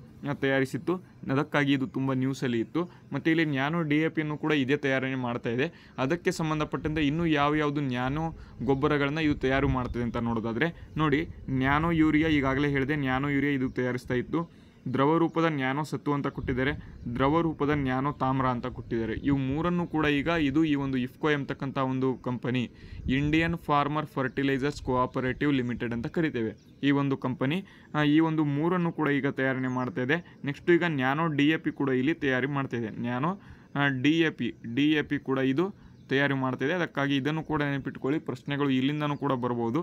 ತಯಾರಿಸಿತ್ತು ಅದಕ್ಕಾಗಿ ಇದು ತುಂಬ ನ್ಯೂಸಲ್ಲಿ ಇತ್ತು ಮತ್ತು ಇಲ್ಲಿ ನ್ಯಾನೋ ಡಿ ಎ ಪಿಯನ್ನು ಕೂಡ ಇದೇ ತಯಾರನೆ ಮಾಡ್ತಾ ಇದೆ ಅದಕ್ಕೆ ಸಂಬಂಧಪಟ್ಟಂತೆ ಇನ್ನೂ ಯಾವ ಯಾವುದು ನ್ಯಾನೋ ಗೊಬ್ಬರಗಳನ್ನು ಇದು ತಯಾರು ಮಾಡ್ತದೆ ಅಂತ ನೋಡೋದಾದರೆ ನೋಡಿ ನ್ಯಾನೋ ಯೂರಿಯಾ ಈಗಾಗಲೇ ಹೇಳಿದೆ ನ್ಯಾನೋ ಯೂರಿಯಾ ಇದು ತಯಾರಿಸ್ತಾ ಇತ್ತು ದ್ರವ ರೂಪದ ನ್ಯಾನೋ ಸತ್ತು ಅಂತ ಕೊಟ್ಟಿದ್ದಾರೆ ದ್ರವ ರೂಪದ ನ್ಯಾನೋ ತಾಮ್ರ ಅಂತ ಕೊಟ್ಟಿದ್ದಾರೆ ಇವು ಮೂರನ್ನು ಕೂಡ ಈಗ ಇದು ಈ ಒಂದು ಇಫ್ಕೋ ಎಂಬತಕ್ಕಂಥ ಒಂದು company Indian Farmer Fertilisers Cooperative Limited ಅಂತ ಕರಿತೇವೆ ಈ ಒಂದು ಕಂಪನಿ ಈ ಒಂದು ಮೂರನ್ನು ಕೂಡ ಈಗ ತಯಾರನೆ ಮಾಡ್ತಾ ಇದೆ ನೆಕ್ಸ್ಟ್ ಈಗ ನ್ಯಾನೋ ಡಿ ಎ ಪಿ ಕೂಡ ಇಲ್ಲಿ ತಯಾರಿ ಮಾಡ್ತಾ ಇದೆ nano D A P D A P ಕೂಡ ಇದು ತಯಾರಿ ಮಾಡ್ತಿದೆ ಅದಕ್ಕಾಗಿ ಇದನ್ನು ಕೂಡ ನೆನಪಿಟ್ಕೊಳ್ಳಿ ಪ್ರಶ್ನೆಗಳು ಇಲ್ಲಿಂದನೂ ಕೂಡ ಬರ್ಬೋದು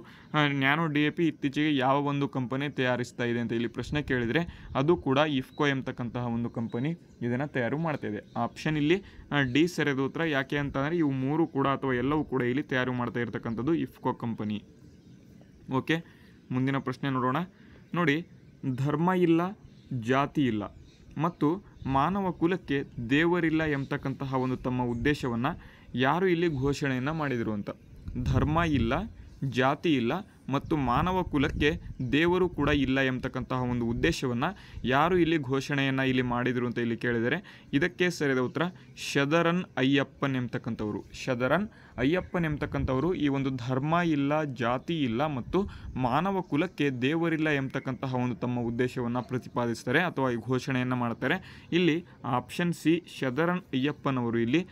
ನ್ಯಾನೋ ಡಿ ಎ ಪಿ ಇತ್ತೀಚೆಗೆ ಯಾವ ಒಂದು ಕಂಪನಿ ತಯಾರಿಸ್ತಾ ಇದೆ ಅಂತ ಇಲ್ಲಿ ಪ್ರಶ್ನೆ ಕೇಳಿದರೆ ಅದು ಕೂಡ ಇಫ್ಕೋ ಎಂಬತಕ್ಕಂತಹ ಒಂದು ಕಂಪನಿ ಇದನ್ನು ತಯಾರು ಮಾಡ್ತಾ ಇದೆ ಆಪ್ಷನ್ ಇಲ್ಲಿ ಡಿ ಸೆರೆದು ಉತ್ತರ ಯಾಕೆ ಅಂತಂದರೆ ಇವು ಮೂರು ಕೂಡ ಅಥವಾ ಎಲ್ಲವೂ ಕೂಡ ಇಲ್ಲಿ ತಯಾರು ಮಾಡ್ತಾ ಇರತಕ್ಕಂಥದ್ದು ಇಫ್ಕೋ ಕಂಪನಿ ಓಕೆ ಮುಂದಿನ ಪ್ರಶ್ನೆ ನೋಡೋಣ ನೋಡಿ ಧರ್ಮ ಇಲ್ಲ ಜಾತಿ ಇಲ್ಲ ಮತ್ತು ಮಾನವ ಕುಲಕ್ಕೆ ದೇವರಿಲ್ಲ ಎಂಬತಕ್ಕಂತಹ ಒಂದು ತಮ್ಮ ಉದ್ದೇಶವನ್ನು ಯಾರು ಇಲ್ಲಿ ಘೋಷಣೆಯನ್ನು ಮಾಡಿದರು ಅಂತ ಧರ್ಮ ಇಲ್ಲ ಜಾತಿ ಇಲ್ಲ ಮತ್ತು ಮಾನವ ಕುಲಕ್ಕೆ ದೇವರು ಕೂಡ ಇಲ್ಲ ಎಂಬತಕ್ಕಂತಹ ಒಂದು ಉದ್ದೇಶವನ್ನು ಯಾರು ಇಲ್ಲಿ ಘೋಷಣೆಯನ್ನು ಇಲ್ಲಿ ಮಾಡಿದರು ಅಂತ ಇಲ್ಲಿ ಕೇಳಿದರೆ ಇದಕ್ಕೆ ಸರಿದ ಉತ್ತರ ಶದರನ್ ಅಯ್ಯಪ್ಪನ್ ಎಂಬತಕ್ಕಂಥವರು ಶದರನ್ ಅಯ್ಯಪ್ಪನ್ ಎಂಬತಕ್ಕಂಥವರು ಈ ಒಂದು ಧರ್ಮ ಇಲ್ಲ ಜಾತಿ ಇಲ್ಲ ಮತ್ತು ಮಾನವ ಕುಲಕ್ಕೆ ದೇವರಿಲ್ಲ ಎಂಬತಕ್ಕಂತಹ ಒಂದು ತಮ್ಮ ಉದ್ದೇಶವನ್ನು ಪ್ರತಿಪಾದಿಸ್ತಾರೆ ಅಥವಾ ಈ ಘೋಷಣೆಯನ್ನು ಮಾಡ್ತಾರೆ ಇಲ್ಲಿ ಆಪ್ಷನ್ ಸಿ ಶದರನ್ ಅಯ್ಯಪ್ಪನವರು ಇಲ್ಲಿ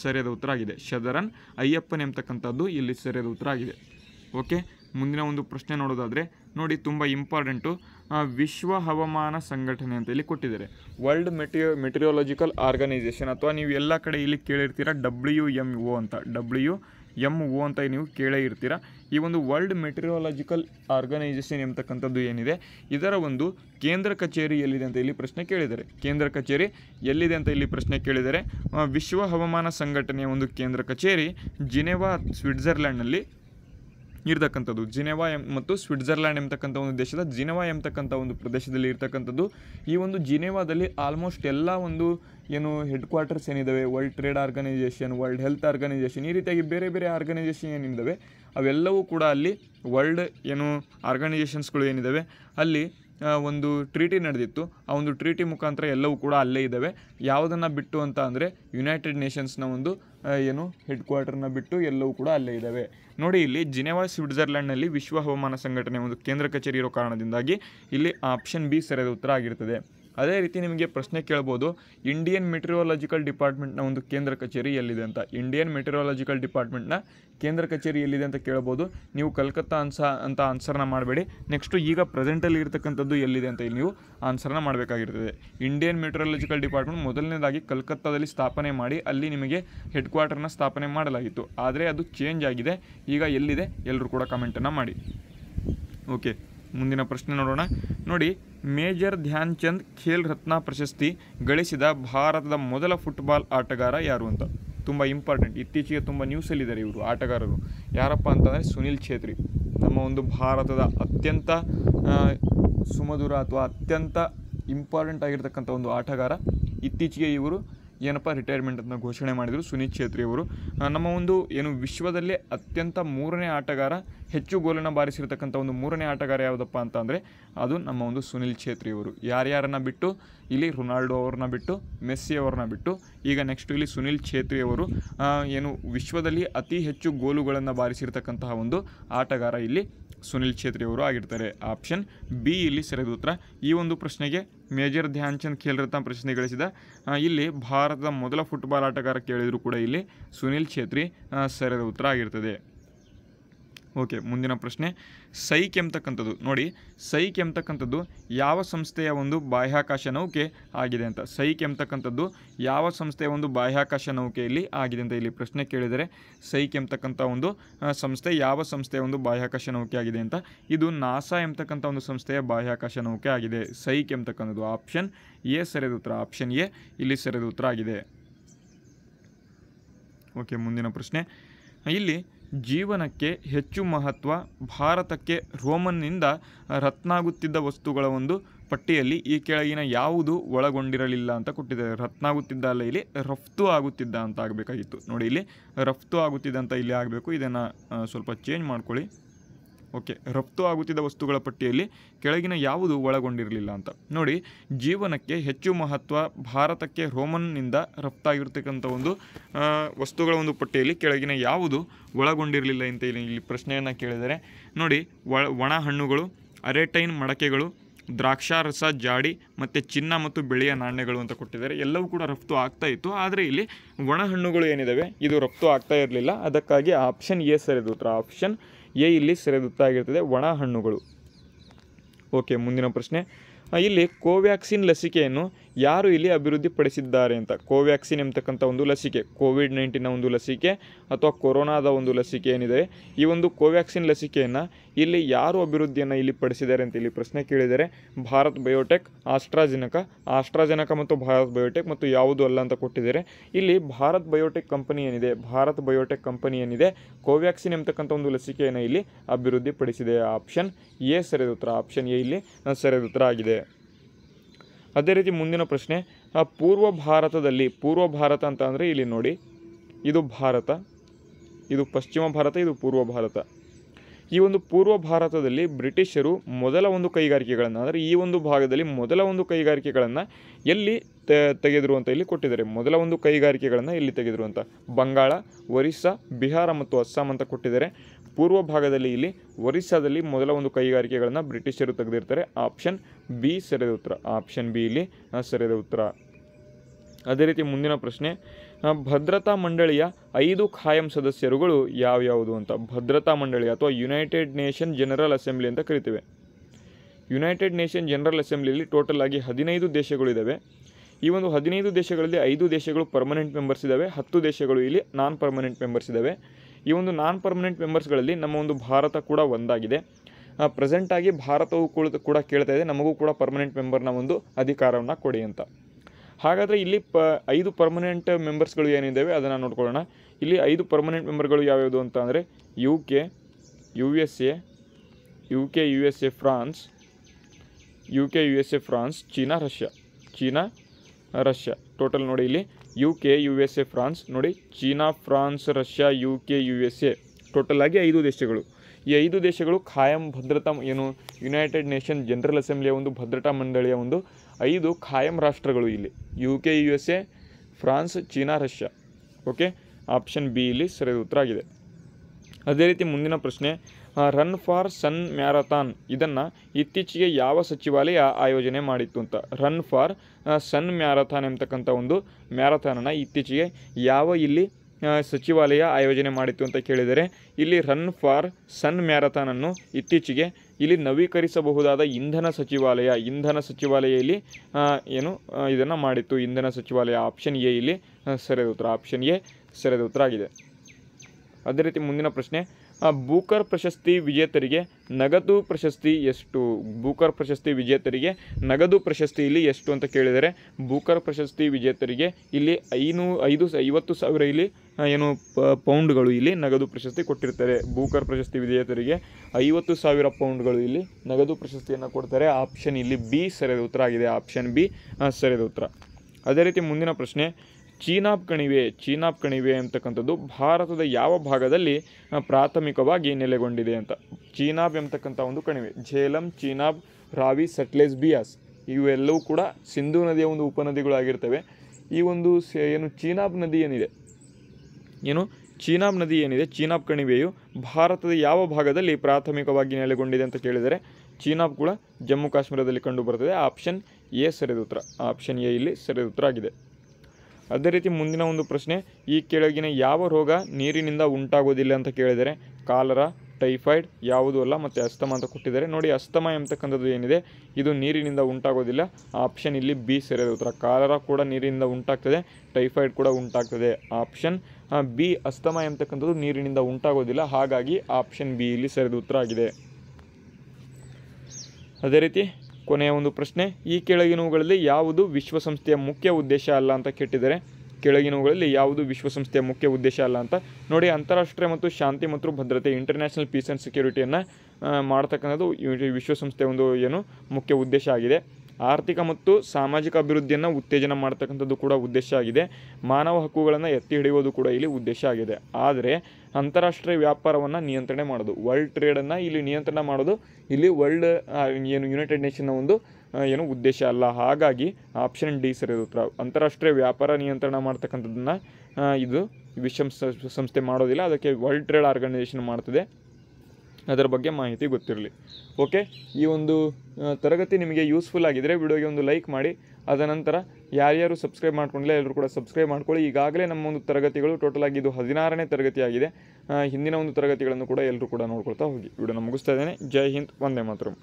ಸರಿಯಾದ ಉತ್ತರ ಆಗಿದೆ ಶದರನ್ ಅಯ್ಯಪ್ಪನ್ ಎಂಬತಕ್ಕಂಥದ್ದು ಇಲ್ಲಿ ಸರಿಯಾದ ಉತ್ತರ ಆಗಿದೆ ಓಕೆ ಮುಂದಿನ ಒಂದು ಪ್ರಶ್ನೆ ನೋಡೋದಾದರೆ ನೋಡಿ ತುಂಬ ಇಂಪಾರ್ಟೆಂಟು ವಿಶ್ವ ಹವಾಮಾನ ಸಂಘಟನೆ ಅಂತ ಇಲ್ಲಿ ಕೊಟ್ಟಿದ್ದಾರೆ ವರ್ಲ್ಡ್ ಮೆಟಿಯೋ ಮೆಟೀರಿಯಾಲಜಿಕಲ್ ಆರ್ಗನೈಸೇಷನ್ ಅಥವಾ ನೀವು ಎಲ್ಲ ಕಡೆ ಇಲ್ಲಿ ಕೇಳಿರ್ತೀರ ಡಬ್ಲ್ಯೂ ಎಮ್ ಓ ಅಂತ ಡಬ್ಲ್ಯೂ ಎಮ್ ಒ ಅಂತ ನೀವು ಕೇಳೇ ಇರ್ತೀರ ಈ ಒಂದು ವರ್ಲ್ಡ್ ಮೆಟೀರಿಯಾಲಜಿಕಲ್ ಆರ್ಗನೈಸೇಷನ್ ಎಂಬತಕ್ಕಂಥದ್ದು ಏನಿದೆ ಇದರ ಒಂದು ಕೇಂದ್ರ ಕಚೇರಿ ಎಲ್ಲಿದೆ ಅಂತ ಇಲ್ಲಿ ಪ್ರಶ್ನೆ ಕೇಳಿದ್ದಾರೆ ಕೇಂದ್ರ ಕಚೇರಿ ಎಲ್ಲಿದೆ ಅಂತ ಇಲ್ಲಿ ಪ್ರಶ್ನೆ ಕೇಳಿದರೆ ವಿಶ್ವ ಹವಾಮಾನ ಸಂಘಟನೆಯ ಒಂದು ಕೇಂದ್ರ ಕಚೇರಿ ಜಿನೆವಾ ಸ್ವಿಟ್ಜರ್ಲ್ಯಾಂಡ್ನಲ್ಲಿ ಇರ್ತಕ್ಕಂಥದ್ದು ಜಿನೆವಾ ಎಂ ಮತ್ತು ಸ್ವಿಟ್ಜರ್ಲ್ಯಾಂಡ್ ಎಂಬತಕ್ಕಂಥ ಒಂದು ದೇಶದ ಜಿನೆವಾ ಎಂಬತಕ್ಕಂಥ ಒಂದು ಪ್ರದೇಶದಲ್ಲಿ ಇರ್ತಕ್ಕಂಥದ್ದು ಈ ಒಂದು ಜಿನೆವಾದಲ್ಲಿ ಆಲ್ಮೋಸ್ಟ್ ಎಲ್ಲ ಒಂದು ಏನು ಹೆಡ್ ಕ್ವಾರ್ಟರ್ಸ್ ಏನಿದ್ದಾವೆ World Trade Organisation World Health Organisation ಈ ರೀತಿಯಾಗಿ ಬೇರೆ ಬೇರೆ ಆರ್ಗನೈಸೇಷನ್ ಏನಿದ್ದಾವೆ ಅವೆಲ್ಲವೂ ಕೂಡ ಅಲ್ಲಿ ವರ್ಲ್ಡ್ ಏನು ಆರ್ಗನೈಸೇಷನ್ಸ್ಗಳು ಏನಿದ್ದಾವೆ ಅಲ್ಲಿ ಒಂದು ಟ್ರೀಟಿ ನಡೆದಿತ್ತು ಆ ಒಂದು ಟ್ರೀಟಿ ಮುಖಾಂತರ ಎಲ್ಲವೂ ಕೂಡ ಅಲ್ಲೇ ಇದ್ದಾವೆ ಯಾವುದನ್ನು ಬಿಟ್ಟು ಅಂತ ಅಂದರೆ ಯುನೈಟೆಡ್ ನೇಷನ್ಸ್ನ ಒಂದು ಏನು ಹೆಡ್ ಕ್ವಾರ್ಟರ್ನ ಬಿಟ್ಟು ಎಲ್ಲವೂ ಕೂಡ ಅಲ್ಲೇ ಇದ್ದಾವೆ ನೋಡಿ ಇಲ್ಲಿ ಜಿನೆವಾ ಸ್ವಿಟ್ಜರ್ಲ್ಯಾಂಡ್ನಲ್ಲಿ ವಿಶ್ವ ಹವಾಮಾನ ಸಂಘಟನೆ ಒಂದು ಕೇಂದ್ರ ಕಚೇರಿ ಇರೋ ಕಾರಣದಿಂದಾಗಿ ಇಲ್ಲಿ ಆಪ್ಷನ್ ಬಿ ಸರಿಯಾದ ಉತ್ತರ ಆಗಿರ್ತದೆ ಅದೇ ರೀತಿ ನಿಮಗೆ ಪ್ರಶ್ನೆ ಕೇಳ್ಬೋದು ಇಂಡಿಯನ್ ಮೆಟೀರಿಯಾಲಜಿಕಲ್ ಡಿಪಾರ್ಟ್ಮೆಂಟ್ನ ಒಂದು ಕೇಂದ್ರ ಕಚೇರಿ ಎಲ್ಲಿದೆ ಅಂತ ಇಂಡಿಯನ್ ಮೆಟೀರಿಯಾಲಜಿಕಲ್ ಡಿಪಾರ್ಟ್ಮೆಂಟ್ನ ಕೇಂದ್ರ ಕಚೇರಿ ಎಲ್ಲಿದೆ ಅಂತ ಕೇಳ್ಬೋದು ನೀವು ಕಲ್ಕತ್ತಾ ಅನ್ಸ ಅಂತ ಆನ್ಸರ್ನ ಮಾಡಬೇಡಿ ನೆಕ್ಸ್ಟು ಈಗ ಪ್ರೆಸೆಂಟಲ್ಲಿ ಇರತಕ್ಕಂಥದ್ದು ಎಲ್ಲಿದೆ ಅಂತ ಇಲ್ಲಿ ನೀವು ಆನ್ಸರ್ನ ಮಾಡಬೇಕಾಗಿರ್ತದೆ ಇಂಡಿಯನ್ ಮೆಟ್ರಾಲಜಿಕಲ್ ಡಿಪಾರ್ಟ್ಮೆಂಟ್ ಮೊದಲನೇದಾಗಿ ಕಲ್ಕತ್ತಾದಲ್ಲಿ ಸ್ಥಾಪನೆ ಮಾಡಿ ಅಲ್ಲಿ ನಿಮಗೆ ಹೆಡ್ ಕ್ವಾರ್ಟರ್ನ ಸ್ಥಾಪನೆ ಮಾಡಲಾಗಿತ್ತು ಆದರೆ ಅದು ಚೇಂಜ್ ಆಗಿದೆ ಈಗ ಎಲ್ಲಿದೆ ಎಲ್ಲರೂ ಕೂಡ ಕಮೆಂಟನ್ನು ಮಾಡಿ ಓಕೆ ಮುಂದಿನ ಪ್ರಶ್ನೆ ನೋಡೋಣ ನೋಡಿ ಮೇಜರ್ ಚಂದ್ ಖೇಲ್ ರತ್ನ ಪ್ರಶಸ್ತಿ ಗಳಿಸಿದ ಭಾರತದ ಮೊದಲ ಫುಟ್ಬಾಲ್ ಆಟಗಾರ ಯಾರು ಅಂತ ತುಂಬ ಇಂಪಾರ್ಟೆಂಟ್ ಇತ್ತೀಚೆಗೆ ತುಂಬ ನ್ಯೂಸಲ್ಲಿದ್ದಾರೆ ಇವರು ಆಟಗಾರರು ಯಾರಪ್ಪ ಅಂತಂದರೆ ಸುನಿಲ್ ಛೇತ್ರಿ ನಮ್ಮ ಒಂದು ಭಾರತದ ಅತ್ಯಂತ ಸುಮಧುರ ಅಥವಾ ಅತ್ಯಂತ ಇಂಪಾರ್ಟೆಂಟ್ ಆಗಿರ್ತಕ್ಕಂಥ ಒಂದು ಆಟಗಾರ ಇತ್ತೀಚೆಗೆ ಇವರು ಏನಪ್ಪ ರಿಟೈರ್ಮೆಂಟ್ ಅಂತ ಘೋಷಣೆ ಮಾಡಿದರು ಸುನೀತ್ ಛೇತ್ರಿಯವರು ಅವರು ನಮ್ಮ ಒಂದು ಏನು ವಿಶ್ವದಲ್ಲೇ ಅತ್ಯಂತ ಮೂರನೇ ಆಟಗಾರ ಹೆಚ್ಚು ಗೋಲನ್ನು ಬಾರಿಸಿರ್ತಕ್ಕಂಥ ಒಂದು ಮೂರನೇ ಆಟಗಾರ ಯಾವುದಪ್ಪ ಅಂತ ಅಂದರೆ ಅದು ನಮ್ಮ ಒಂದು ಸುನಿಲ್ ಛೇತ್ರಿಯವರು ಅವರು ಬಿಟ್ಟು ಇಲ್ಲಿ ರೊನಾಲ್ಡೋ ಅವ್ರನ್ನ ಬಿಟ್ಟು ಮೆಸ್ಸಿ ಅವ್ರನ್ನ ಬಿಟ್ಟು ಈಗ ನೆಕ್ಸ್ಟ್ ಇಲ್ಲಿ ಸುನಿಲ್ ಛೇತ್ರಿಯವರು ಅವರು ಏನು ವಿಶ್ವದಲ್ಲಿ ಅತಿ ಹೆಚ್ಚು ಗೋಲುಗಳನ್ನು ಬಾರಿಸಿರ್ತಕ್ಕಂತಹ ಒಂದು ಆಟಗಾರ ಇಲ್ಲಿ ಸುನಿಲ್ ಛೇತ್ರಿಯವರು ಅವರು ಆಗಿರ್ತಾರೆ ಆಪ್ಷನ್ ಬಿ ಇಲ್ಲಿ ಸರಿದ ಉತ್ತರ ಈ ಒಂದು ಪ್ರಶ್ನೆಗೆ ಮೇಜರ್ ಖೇಲ್ ರತ್ನ ಪ್ರಶಸ್ತಿ ಗಳಿಸಿದ ಇಲ್ಲಿ ಭಾರತದ ಮೊದಲ ಫುಟ್ಬಾಲ್ ಆಟಗಾರ ಕೇಳಿದರೂ ಕೂಡ ಇಲ್ಲಿ ಸುನಿಲ್ ಛೇತ್ರಿ ಸರಿಯಾದ ಉತ್ತರ ಆಗಿರ್ತದೆ ಓಕೆ ಮುಂದಿನ ಪ್ರಶ್ನೆ ಸೈಕ್ ಎಂಬತಕ್ಕಂಥದ್ದು ನೋಡಿ ಸೈಕ್ ಎಂಬತಕ್ಕಂಥದ್ದು ಯಾವ ಸಂಸ್ಥೆಯ ಒಂದು ಬಾಹ್ಯಾಕಾಶ ನೌಕೆ ಆಗಿದೆ ಅಂತ ಸೈಕ್ ಎಂಬತಕ್ಕಂಥದ್ದು ಯಾವ ಸಂಸ್ಥೆಯ ಒಂದು ಬಾಹ್ಯಾಕಾಶ ನೌಕೆಯಲ್ಲಿ ಆಗಿದೆ ಅಂತ ಇಲ್ಲಿ ಪ್ರಶ್ನೆ ಕೇಳಿದರೆ ಸೈಕ್ ಎಂಬತಕ್ಕಂಥ ಒಂದು ಸಂಸ್ಥೆ ಯಾವ ಸಂಸ್ಥೆಯ ಒಂದು ಬಾಹ್ಯಾಕಾಶ ನೌಕೆ ಆಗಿದೆ ಅಂತ ಇದು ನಾಸಾ ಎಂಬತಕ್ಕಂಥ ಒಂದು ಸಂಸ್ಥೆಯ ಬಾಹ್ಯಾಕಾಶ ನೌಕೆ ಆಗಿದೆ ಸೈಕ್ ಎಂಬತಕ್ಕಂಥದ್ದು ಆಪ್ಷನ್ ಎ ಸರಿದ ಉತ್ತರ ಆಪ್ಷನ್ ಎ ಇಲ್ಲಿ ಸರಿದ ಉತ್ತರ ಆಗಿದೆ ಓಕೆ ಮುಂದಿನ ಪ್ರಶ್ನೆ ಇಲ್ಲಿ ಜೀವನಕ್ಕೆ ಹೆಚ್ಚು ಮಹತ್ವ ಭಾರತಕ್ಕೆ ರೋಮನ್ನಿಂದ ರತ್ನಾಗುತ್ತಿದ್ದ ವಸ್ತುಗಳ ಒಂದು ಪಟ್ಟಿಯಲ್ಲಿ ಈ ಕೆಳಗಿನ ಯಾವುದು ಒಳಗೊಂಡಿರಲಿಲ್ಲ ಅಂತ ಕೊಟ್ಟಿದ್ದಾರೆ ರತ್ನಾಗುತ್ತಿದ್ದ ಅಲ್ಲ ಇಲ್ಲಿ ರಫ್ತು ಆಗುತ್ತಿದ್ದ ಅಂತ ಆಗಬೇಕಾಗಿತ್ತು ನೋಡಿ ಇಲ್ಲಿ ರಫ್ತು ಅಂತ ಇಲ್ಲಿ ಆಗಬೇಕು ಇದನ್ನು ಸ್ವಲ್ಪ ಚೇಂಜ್ ಮಾಡ್ಕೊಳ್ಳಿ ಓಕೆ ರಫ್ತು ಆಗುತ್ತಿದ್ದ ವಸ್ತುಗಳ ಪಟ್ಟಿಯಲ್ಲಿ ಕೆಳಗಿನ ಯಾವುದು ಒಳಗೊಂಡಿರಲಿಲ್ಲ ಅಂತ ನೋಡಿ ಜೀವನಕ್ಕೆ ಹೆಚ್ಚು ಮಹತ್ವ ಭಾರತಕ್ಕೆ ರೋಮನ್ನಿಂದ ರಫ್ತಾಗಿರ್ತಕ್ಕಂಥ ಒಂದು ವಸ್ತುಗಳ ಒಂದು ಪಟ್ಟಿಯಲ್ಲಿ ಕೆಳಗಿನ ಯಾವುದು ಒಳಗೊಂಡಿರಲಿಲ್ಲ ಅಂತ ಇಲ್ಲಿ ಪ್ರಶ್ನೆಯನ್ನು ಕೇಳಿದರೆ ನೋಡಿ ಒಣ ಹಣ್ಣುಗಳು ಅರೆಟೈನ್ ಮಡಕೆಗಳು ದ್ರಾಕ್ಷಾರಸ ಜಾಡಿ ಮತ್ತು ಚಿನ್ನ ಮತ್ತು ಬೆಳೆಯ ನಾಣ್ಯಗಳು ಅಂತ ಕೊಟ್ಟಿದ್ದಾರೆ ಎಲ್ಲವೂ ಕೂಡ ರಫ್ತು ಆಗ್ತಾ ಇತ್ತು ಆದರೆ ಇಲ್ಲಿ ಒಣ ಹಣ್ಣುಗಳು ಏನಿದ್ದಾವೆ ಇದು ರಫ್ತು ಆಗ್ತಾ ಇರಲಿಲ್ಲ ಅದಕ್ಕಾಗಿ ಆಪ್ಷನ್ ಎ ಸರಿದು ಉತ್ತರ ಆಪ್ಷನ್ ಎ ಇಲ್ಲಿ ಸೆರೆದುತ್ತಾಗಿರ್ತದೆ ಒಣ ಹಣ್ಣುಗಳು ಓಕೆ ಮುಂದಿನ ಪ್ರಶ್ನೆ ಇಲ್ಲಿ ಕೋವ್ಯಾಕ್ಸಿನ್ ಲಸಿಕೆಯನ್ನು ಯಾರು ಇಲ್ಲಿ ಪಡಿಸಿದ್ದಾರೆ ಅಂತ ಕೋವ್ಯಾಕ್ಸಿನ್ ಎಂಬತಕ್ಕಂಥ ಒಂದು ಲಸಿಕೆ ಕೋವಿಡ್ ನೈನ್ಟೀನ್ನ ಒಂದು ಲಸಿಕೆ ಅಥವಾ ಕೊರೋನಾದ ಒಂದು ಲಸಿಕೆ ಏನಿದೆ ಈ ಒಂದು ಕೋವ್ಯಾಕ್ಸಿನ್ ಲಸಿಕೆಯನ್ನು ಇಲ್ಲಿ ಯಾರು ಅಭಿವೃದ್ಧಿಯನ್ನು ಇಲ್ಲಿ ಪಡಿಸಿದ್ದಾರೆ ಅಂತ ಇಲ್ಲಿ ಪ್ರಶ್ನೆ ಕೇಳಿದರೆ ಭಾರತ್ ಬಯೋಟೆಕ್ ಆಸ್ಟ್ರಾಜನಕ ಆಸ್ಟ್ರಾಜನಕ ಮತ್ತು ಭಾರತ್ ಬಯೋಟೆಕ್ ಮತ್ತು ಯಾವುದು ಅಲ್ಲ ಅಂತ ಕೊಟ್ಟಿದ್ದಾರೆ ಇಲ್ಲಿ ಭಾರತ್ ಬಯೋಟೆಕ್ ಕಂಪನಿ ಏನಿದೆ ಭಾರತ್ ಬಯೋಟೆಕ್ ಕಂಪನಿ ಏನಿದೆ ಕೋವ್ಯಾಕ್ಸಿನ್ ಎಂಬತಕ್ಕಂಥ ಒಂದು ಲಸಿಕೆಯನ್ನು ಇಲ್ಲಿ ಅಭಿವೃದ್ಧಿಪಡಿಸಿದೆ ಆಪ್ಷನ್ ಎ ಸರಿದ ಉತ್ತರ ಆಪ್ಷನ್ ಎ ಇಲ್ಲಿ ಸರಿದ ಉತ್ತರ ಆಗಿದೆ ಅದೇ ರೀತಿ ಮುಂದಿನ ಪ್ರಶ್ನೆ ಪೂರ್ವ ಭಾರತದಲ್ಲಿ ಪೂರ್ವ ಭಾರತ ಅಂತ ಅಂದರೆ ಇಲ್ಲಿ ನೋಡಿ ಇದು ಭಾರತ ಇದು ಪಶ್ಚಿಮ ಭಾರತ ಇದು ಪೂರ್ವ ಭಾರತ ಈ ಒಂದು ಪೂರ್ವ ಭಾರತದಲ್ಲಿ ಬ್ರಿಟಿಷರು ಮೊದಲ ಒಂದು ಕೈಗಾರಿಕೆಗಳನ್ನು ಅಂದರೆ ಈ ಒಂದು ಭಾಗದಲ್ಲಿ ಮೊದಲ ಒಂದು ಕೈಗಾರಿಕೆಗಳನ್ನು ಎಲ್ಲಿ ತೆಗೆದರು ಅಂತ ಇಲ್ಲಿ ಕೊಟ್ಟಿದ್ದಾರೆ ಮೊದಲ ಒಂದು ಕೈಗಾರಿಕೆಗಳನ್ನು ಎಲ್ಲಿ ತೆಗೆದರು ಅಂತ ಬಂಗಾಳ ಒರಿಸ್ಸಾ ಬಿಹಾರ ಮತ್ತು ಅಸ್ಸಾಂ ಅಂತ ಕೊಟ್ಟಿದ್ದಾರೆ ಪೂರ್ವ ಭಾಗದಲ್ಲಿ ಇಲ್ಲಿ ಒರಿಸ್ಸಾದಲ್ಲಿ ಮೊದಲ ಒಂದು ಕೈಗಾರಿಕೆಗಳನ್ನು ಬ್ರಿಟಿಷರು ತೆಗೆದಿರ್ತಾರೆ ಆಪ್ಷನ್ ಬಿ ಸರಿಯಾದ ಉತ್ತರ ಆಪ್ಷನ್ ಬಿ ಇಲ್ಲಿ ಸರಿಯಾದ ಉತ್ತರ ಅದೇ ರೀತಿ ಮುಂದಿನ ಪ್ರಶ್ನೆ ಭದ್ರತಾ ಮಂಡಳಿಯ ಐದು ಖಾಯಂ ಸದಸ್ಯರುಗಳು ಯಾವ್ಯಾವುದು ಅಂತ ಭದ್ರತಾ ಮಂಡಳಿ ಅಥವಾ ಯುನೈಟೆಡ್ ನೇಷನ್ ಜನರಲ್ ಅಸೆಂಬ್ಲಿ ಅಂತ ಕರಿತೇವೆ ಯುನೈಟೆಡ್ ನೇಷನ್ ಜನರಲ್ ಅಸೆಂಬ್ಲಿಯಲ್ಲಿ ಟೋಟಲ್ ಆಗಿ ಹದಿನೈದು ದೇಶಗಳಿದ್ದಾವೆ ಈ ಒಂದು ಹದಿನೈದು ದೇಶಗಳಲ್ಲಿ ಐದು ದೇಶಗಳು ಪರ್ಮನೆಂಟ್ ಮೆಂಬರ್ಸ್ ಇದ್ದಾವೆ ಹತ್ತು ದೇಶಗಳು ಇಲ್ಲಿ ನಾನ್ ಪರ್ಮನೆಂಟ್ ಮೆಂಬರ್ಸ್ ಇದ್ದಾವೆ ಈ ಒಂದು ನಾನ್ ಪರ್ಮನೆಂಟ್ ಮೆಂಬರ್ಸ್ಗಳಲ್ಲಿ ನಮ್ಮ ಒಂದು ಭಾರತ ಕೂಡ ಒಂದಾಗಿದೆ ಪ್ರೆಸೆಂಟಾಗಿ ಭಾರತವು ಕುಳಿತು ಕೂಡ ಕೇಳ್ತಾ ಇದೆ ನಮಗೂ ಕೂಡ ಪರ್ಮನೆಂಟ್ ಮೆಂಬರ್ನ ಒಂದು ಅಧಿಕಾರವನ್ನು ಕೊಡಿ ಅಂತ ಹಾಗಾದರೆ ಇಲ್ಲಿ ಪ ಐದು ಪರ್ಮನೆಂಟ್ ಮೆಂಬರ್ಸ್ಗಳು ಏನಿದ್ದಾವೆ ಅದನ್ನು ನೋಡ್ಕೊಳ್ಳೋಣ ಇಲ್ಲಿ ಐದು ಪರ್ಮನೆಂಟ್ ಮೆಂಬರ್ಗಳು ಯಾವ್ಯಾವುದು ಅಂತ ಅಂದರೆ U K U S A U K U S A France U K U S A France China Russia China Russia total ನೋಡಿ ಇಲ್ಲಿ U K U S A France ನೋಡಿ China France Russia U K U S A total ಆಗಿ ಐದು ದೇಶಗಳು ಈ ಐದು ದೇಶಗಳು ಖಾಯಂ ಭದ್ರತಾ ಏನು ಯುನೈಟೆಡ್ ನೇಷನ್ ಜನರಲ್ ಅಸೆಂಬ್ಲಿಯ ಒಂದು ಭದ್ರತಾ ಮಂಡಳಿಯ ಒಂದು ಐದು ಖಾಯಂ ರಾಷ್ಟ್ರಗಳು ಇಲ್ಲಿ U K U S A France China Russia okay option B ಇಲ್ಲಿ ಸರಿಯಾದ ಉತ್ತರ ಆಗಿದೆ ಅದೇ ರೀತಿ ಮುಂದಿನ ಪ್ರಶ್ನೆ ರನ್ ಫಾರ್ ಸನ್ ಮ್ಯಾರಥಾನ್ ಇದನ್ನು ಇತ್ತೀಚೆಗೆ ಯಾವ ಸಚಿವಾಲಯ ಆಯೋಜನೆ ಮಾಡಿತ್ತು ಅಂತ ರನ್ ಫಾರ್ ಸನ್ ಮ್ಯಾರಥಾನ್ ಎಂಬತಕ್ಕಂಥ ಒಂದು ಮ್ಯಾರಥಾನನ್ನು ಇತ್ತೀಚೆಗೆ ಯಾವ ಇಲ್ಲಿ ಸಚಿವಾಲಯ ಆಯೋಜನೆ ಮಾಡಿತ್ತು ಅಂತ ಕೇಳಿದರೆ ಇಲ್ಲಿ ರನ್ ಫಾರ್ ಸನ್ ಮ್ಯಾರಥಾನನ್ನು ಇತ್ತೀಚೆಗೆ ಇಲ್ಲಿ ನವೀಕರಿಸಬಹುದಾದ ಇಂಧನ ಸಚಿವಾಲಯ ಇಂಧನ ಸಚಿವಾಲಯ ಇಲ್ಲಿ ಏನು ಇದನ್ನು ಮಾಡಿತ್ತು ಇಂಧನ ಸಚಿವಾಲಯ ಆಪ್ಷನ್ ಎ ಇಲ್ಲಿ ಸರಿಯಾದ ಉತ್ತರ ಆಪ್ಷನ್ ಎ ಸರಿಯಾದ ಉತ್ತರ ಆಗಿದೆ ಅದೇ ರೀತಿ ಮುಂದಿನ ಪ್ರಶ್ನೆ ಬೂಕರ್ ಪ್ರಶಸ್ತಿ ವಿಜೇತರಿಗೆ ನಗದು ಪ್ರಶಸ್ತಿ ಎಷ್ಟು ಬೂಕರ್ ಪ್ರಶಸ್ತಿ ವಿಜೇತರಿಗೆ ನಗದು ಪ್ರಶಸ್ತಿ ಇಲ್ಲಿ ಎಷ್ಟು ಅಂತ ಕೇಳಿದರೆ ಬೂಕರ್ ಪ್ರಶಸ್ತಿ ವಿಜೇತರಿಗೆ ಇಲ್ಲಿ ಐನೂ ಐದು ಐವತ್ತು ಸಾವಿರ ಇಲ್ಲಿ ಏನು ಪೌಂಡ್ಗಳು ಇಲ್ಲಿ ನಗದು ಪ್ರಶಸ್ತಿ ಕೊಟ್ಟಿರ್ತಾರೆ ಬೂಕರ್ ಪ್ರಶಸ್ತಿ ವಿಜೇತರಿಗೆ ಐವತ್ತು ಸಾವಿರ ಪೌಂಡ್ಗಳು ಇಲ್ಲಿ ನಗದು ಪ್ರಶಸ್ತಿಯನ್ನು ಕೊಡ್ತಾರೆ ಆಪ್ಷನ್ ಇಲ್ಲಿ ಬಿ ಸರಿಯಾದ ಉತ್ತರ ಆಗಿದೆ ಆಪ್ಷನ್ ಬಿ ಸರಿಯಾದ ಉತ್ತರ ಅದೇ ರೀತಿ ಮುಂದಿನ ಪ್ರಶ್ನೆ ಚೀನಾಬ್ ಕಣಿವೆ ಚೀನಾಬ್ ಕಣಿವೆ ಅಂತಕ್ಕಂಥದ್ದು ಭಾರತದ ಯಾವ ಭಾಗದಲ್ಲಿ ಪ್ರಾಥಮಿಕವಾಗಿ ನೆಲೆಗೊಂಡಿದೆ ಅಂತ ಚೀನಾಬ್ ಎಂಬತಕ್ಕಂಥ ಒಂದು ಕಣಿವೆ ಝೇಲಂ ಚೀನಾಬ್ ರಾವಿ ಸಟ್ಲೇಸ್ ಬಿಯಾಸ್ ಇವೆಲ್ಲವೂ ಕೂಡ ಸಿಂಧೂ ನದಿಯ ಒಂದು ಉಪನದಿಗಳಾಗಿರ್ತವೆ ಈ ಒಂದು ಏನು ಚೀನಾಬ್ ನದಿ ಏನಿದೆ ಏನು ಚೀನಾಬ್ ನದಿ ಏನಿದೆ ಚೀನಾಬ್ ಕಣಿವೆಯು ಭಾರತದ ಯಾವ ಭಾಗದಲ್ಲಿ ಪ್ರಾಥಮಿಕವಾಗಿ ನೆಲೆಗೊಂಡಿದೆ ಅಂತ ಕೇಳಿದರೆ ಚೀನಾಬ್ ಕೂಡ ಜಮ್ಮು ಕಾಶ್ಮೀರದಲ್ಲಿ ಕಂಡುಬರುತ್ತದೆ ಆಪ್ಷನ್ ಎ ಸರಿದ ಉತ್ತರ ಆಪ್ಷನ್ ಎ ಇಲ್ಲಿ ಸರಿದ ಉತ್ತರ ಆಗಿದೆ ಅದೇ ರೀತಿ ಮುಂದಿನ ಒಂದು ಪ್ರಶ್ನೆ ಈ ಕೆಳಗಿನ ಯಾವ ರೋಗ ನೀರಿನಿಂದ ಉಂಟಾಗೋದಿಲ್ಲ ಅಂತ ಕೇಳಿದರೆ ಕಾಲರ ಟೈಫಾಯ್ಡ್ ಯಾವುದೂ ಅಲ್ಲ ಮತ್ತು ಅಸ್ತಮ ಅಂತ ಕೊಟ್ಟಿದ್ದಾರೆ ನೋಡಿ ಅಸ್ತಮ ಎಂಬತಕ್ಕಂಥದ್ದು ಏನಿದೆ ಇದು ನೀರಿನಿಂದ ಉಂಟಾಗೋದಿಲ್ಲ ಆಪ್ಷನ್ ಇಲ್ಲಿ ಬಿ ಸರಿಯಾದ ಉತ್ತರ ಕಾಲರ ಕೂಡ ನೀರಿನಿಂದ ಉಂಟಾಗ್ತದೆ ಟೈಫಾಯ್ಡ್ ಕೂಡ ಉಂಟಾಗ್ತದೆ ಆಪ್ಷನ್ ಬಿ ಅಸ್ತಮ ಎಂಬತಕ್ಕಂಥದ್ದು ನೀರಿನಿಂದ ಉಂಟಾಗೋದಿಲ್ಲ ಹಾಗಾಗಿ ಆಪ್ಷನ್ ಬಿ ಇಲ್ಲಿ ಸರಿದ ಉತ್ತರ ಆಗಿದೆ ಅದೇ ರೀತಿ ಕೊನೆಯ ಒಂದು ಪ್ರಶ್ನೆ ಈ ಕೆಳಗಿನವುಗಳಲ್ಲಿ ಯಾವುದು ವಿಶ್ವಸಂಸ್ಥೆಯ ಮುಖ್ಯ ಉದ್ದೇಶ ಅಲ್ಲ ಅಂತ ಕೆಟ್ಟಿದ್ದಾರೆ ಕೆಳಗಿನವುಗಳಲ್ಲಿ ಯಾವುದು ವಿಶ್ವಸಂಸ್ಥೆಯ ಮುಖ್ಯ ಉದ್ದೇಶ ಅಲ್ಲ ಅಂತ ನೋಡಿ ಅಂತಾರಾಷ್ಟ್ರೀಯ ಮತ್ತು ಶಾಂತಿ ಮತ್ತು ಭದ್ರತೆ ಇಂಟರ್ನ್ಯಾಷನಲ್ ಪೀಸ್ ಆ್ಯಂಡ್ ಸೆಕ್ಯೂರಿಟಿಯನ್ನು ಮಾಡ್ತಕ್ಕಂಥದ್ದು ವಿಶ್ವಸಂಸ್ಥೆಯ ಒಂದು ಏನು ಮುಖ್ಯ ಉದ್ದೇಶ ಆಗಿದೆ ಆರ್ಥಿಕ ಮತ್ತು ಸಾಮಾಜಿಕ ಅಭಿವೃದ್ಧಿಯನ್ನು ಉತ್ತೇಜನ ಮಾಡ್ತಕ್ಕಂಥದ್ದು ಕೂಡ ಉದ್ದೇಶ ಆಗಿದೆ ಮಾನವ ಹಕ್ಕುಗಳನ್ನು ಎತ್ತಿ ಹಿಡಿಯುವುದು ಕೂಡ ಇಲ್ಲಿ ಉದ್ದೇಶ ಆಗಿದೆ ಆದರೆ ಅಂತಾರಾಷ್ಟ್ರೀಯ ವ್ಯಾಪಾರವನ್ನು ನಿಯಂತ್ರಣ ಮಾಡೋದು ವರ್ಲ್ಡ್ ಟ್ರೇಡನ್ನು ಇಲ್ಲಿ ನಿಯಂತ್ರಣ ಮಾಡೋದು ಇಲ್ಲಿ ವರ್ಲ್ಡ್ ಏನು ಯುನೈಟೆಡ್ ನೇಷನ್ನ ಒಂದು ಏನು ಉದ್ದೇಶ ಅಲ್ಲ ಹಾಗಾಗಿ ಆಪ್ಷನ್ ಡಿ ಸರಿ ಉತ್ತರ ಅಂತಾರಾಷ್ಟ್ರೀಯ ವ್ಯಾಪಾರ ನಿಯಂತ್ರಣ ಮಾಡ್ತಕ್ಕಂಥದ್ದನ್ನು ಇದು ವಿಶ್ವ ಸಂಸ್ಥೆ ಮಾಡೋದಿಲ್ಲ ಅದಕ್ಕೆ ವರ್ಲ್ಡ್ ಟ್ರೇಡ್ ಆರ್ಗನೈಸೇಷನ್ ಮಾಡ್ತದೆ ಅದರ ಬಗ್ಗೆ ಮಾಹಿತಿ ಗೊತ್ತಿರಲಿ ಓಕೆ ಈ ಒಂದು ತರಗತಿ ನಿಮಗೆ ಯೂಸ್ಫುಲ್ ಆಗಿದ್ದರೆ ವಿಡಿಯೋಗೆ ಒಂದು ಲೈಕ್ ಮಾಡಿ ಅದರ ನಂತರ ಯಾರ್ಯಾರು ಸಬ್ಸ್ಕ್ರೈಬ್ ಮಾಡ್ಕೊಂಡಿಲ್ಲ ಎಲ್ಲರೂ ಕೂಡ ಸಬ್ಸ್ಕ್ರೈಬ್ ಮಾಡ್ಕೊಳ್ಳಿ ಈಗಾಗಲೇ ನಮ್ಮ ಒಂದು ತರಗತಿಗಳು ಟೋಟಲ್ ಆಗಿ ಇದು ಹದಿನಾರನೇ ತರಗತಿಯಾಗಿದೆ ಹಿಂದಿನ ಒಂದು ತರಗತಿಗಳನ್ನು ಕೂಡ ಎಲ್ಲರೂ ಕೂಡ ನೋಡ್ಕೊಳ್ತಾ ಹೋಗಿ ವಿಡಿಯೋನ ಮುಗಿಸ್ತಾ ಇದ್ದೇನೆ ಜೈ ಹಿಂದ್ ವಂದೇ ಮಾತ್ರ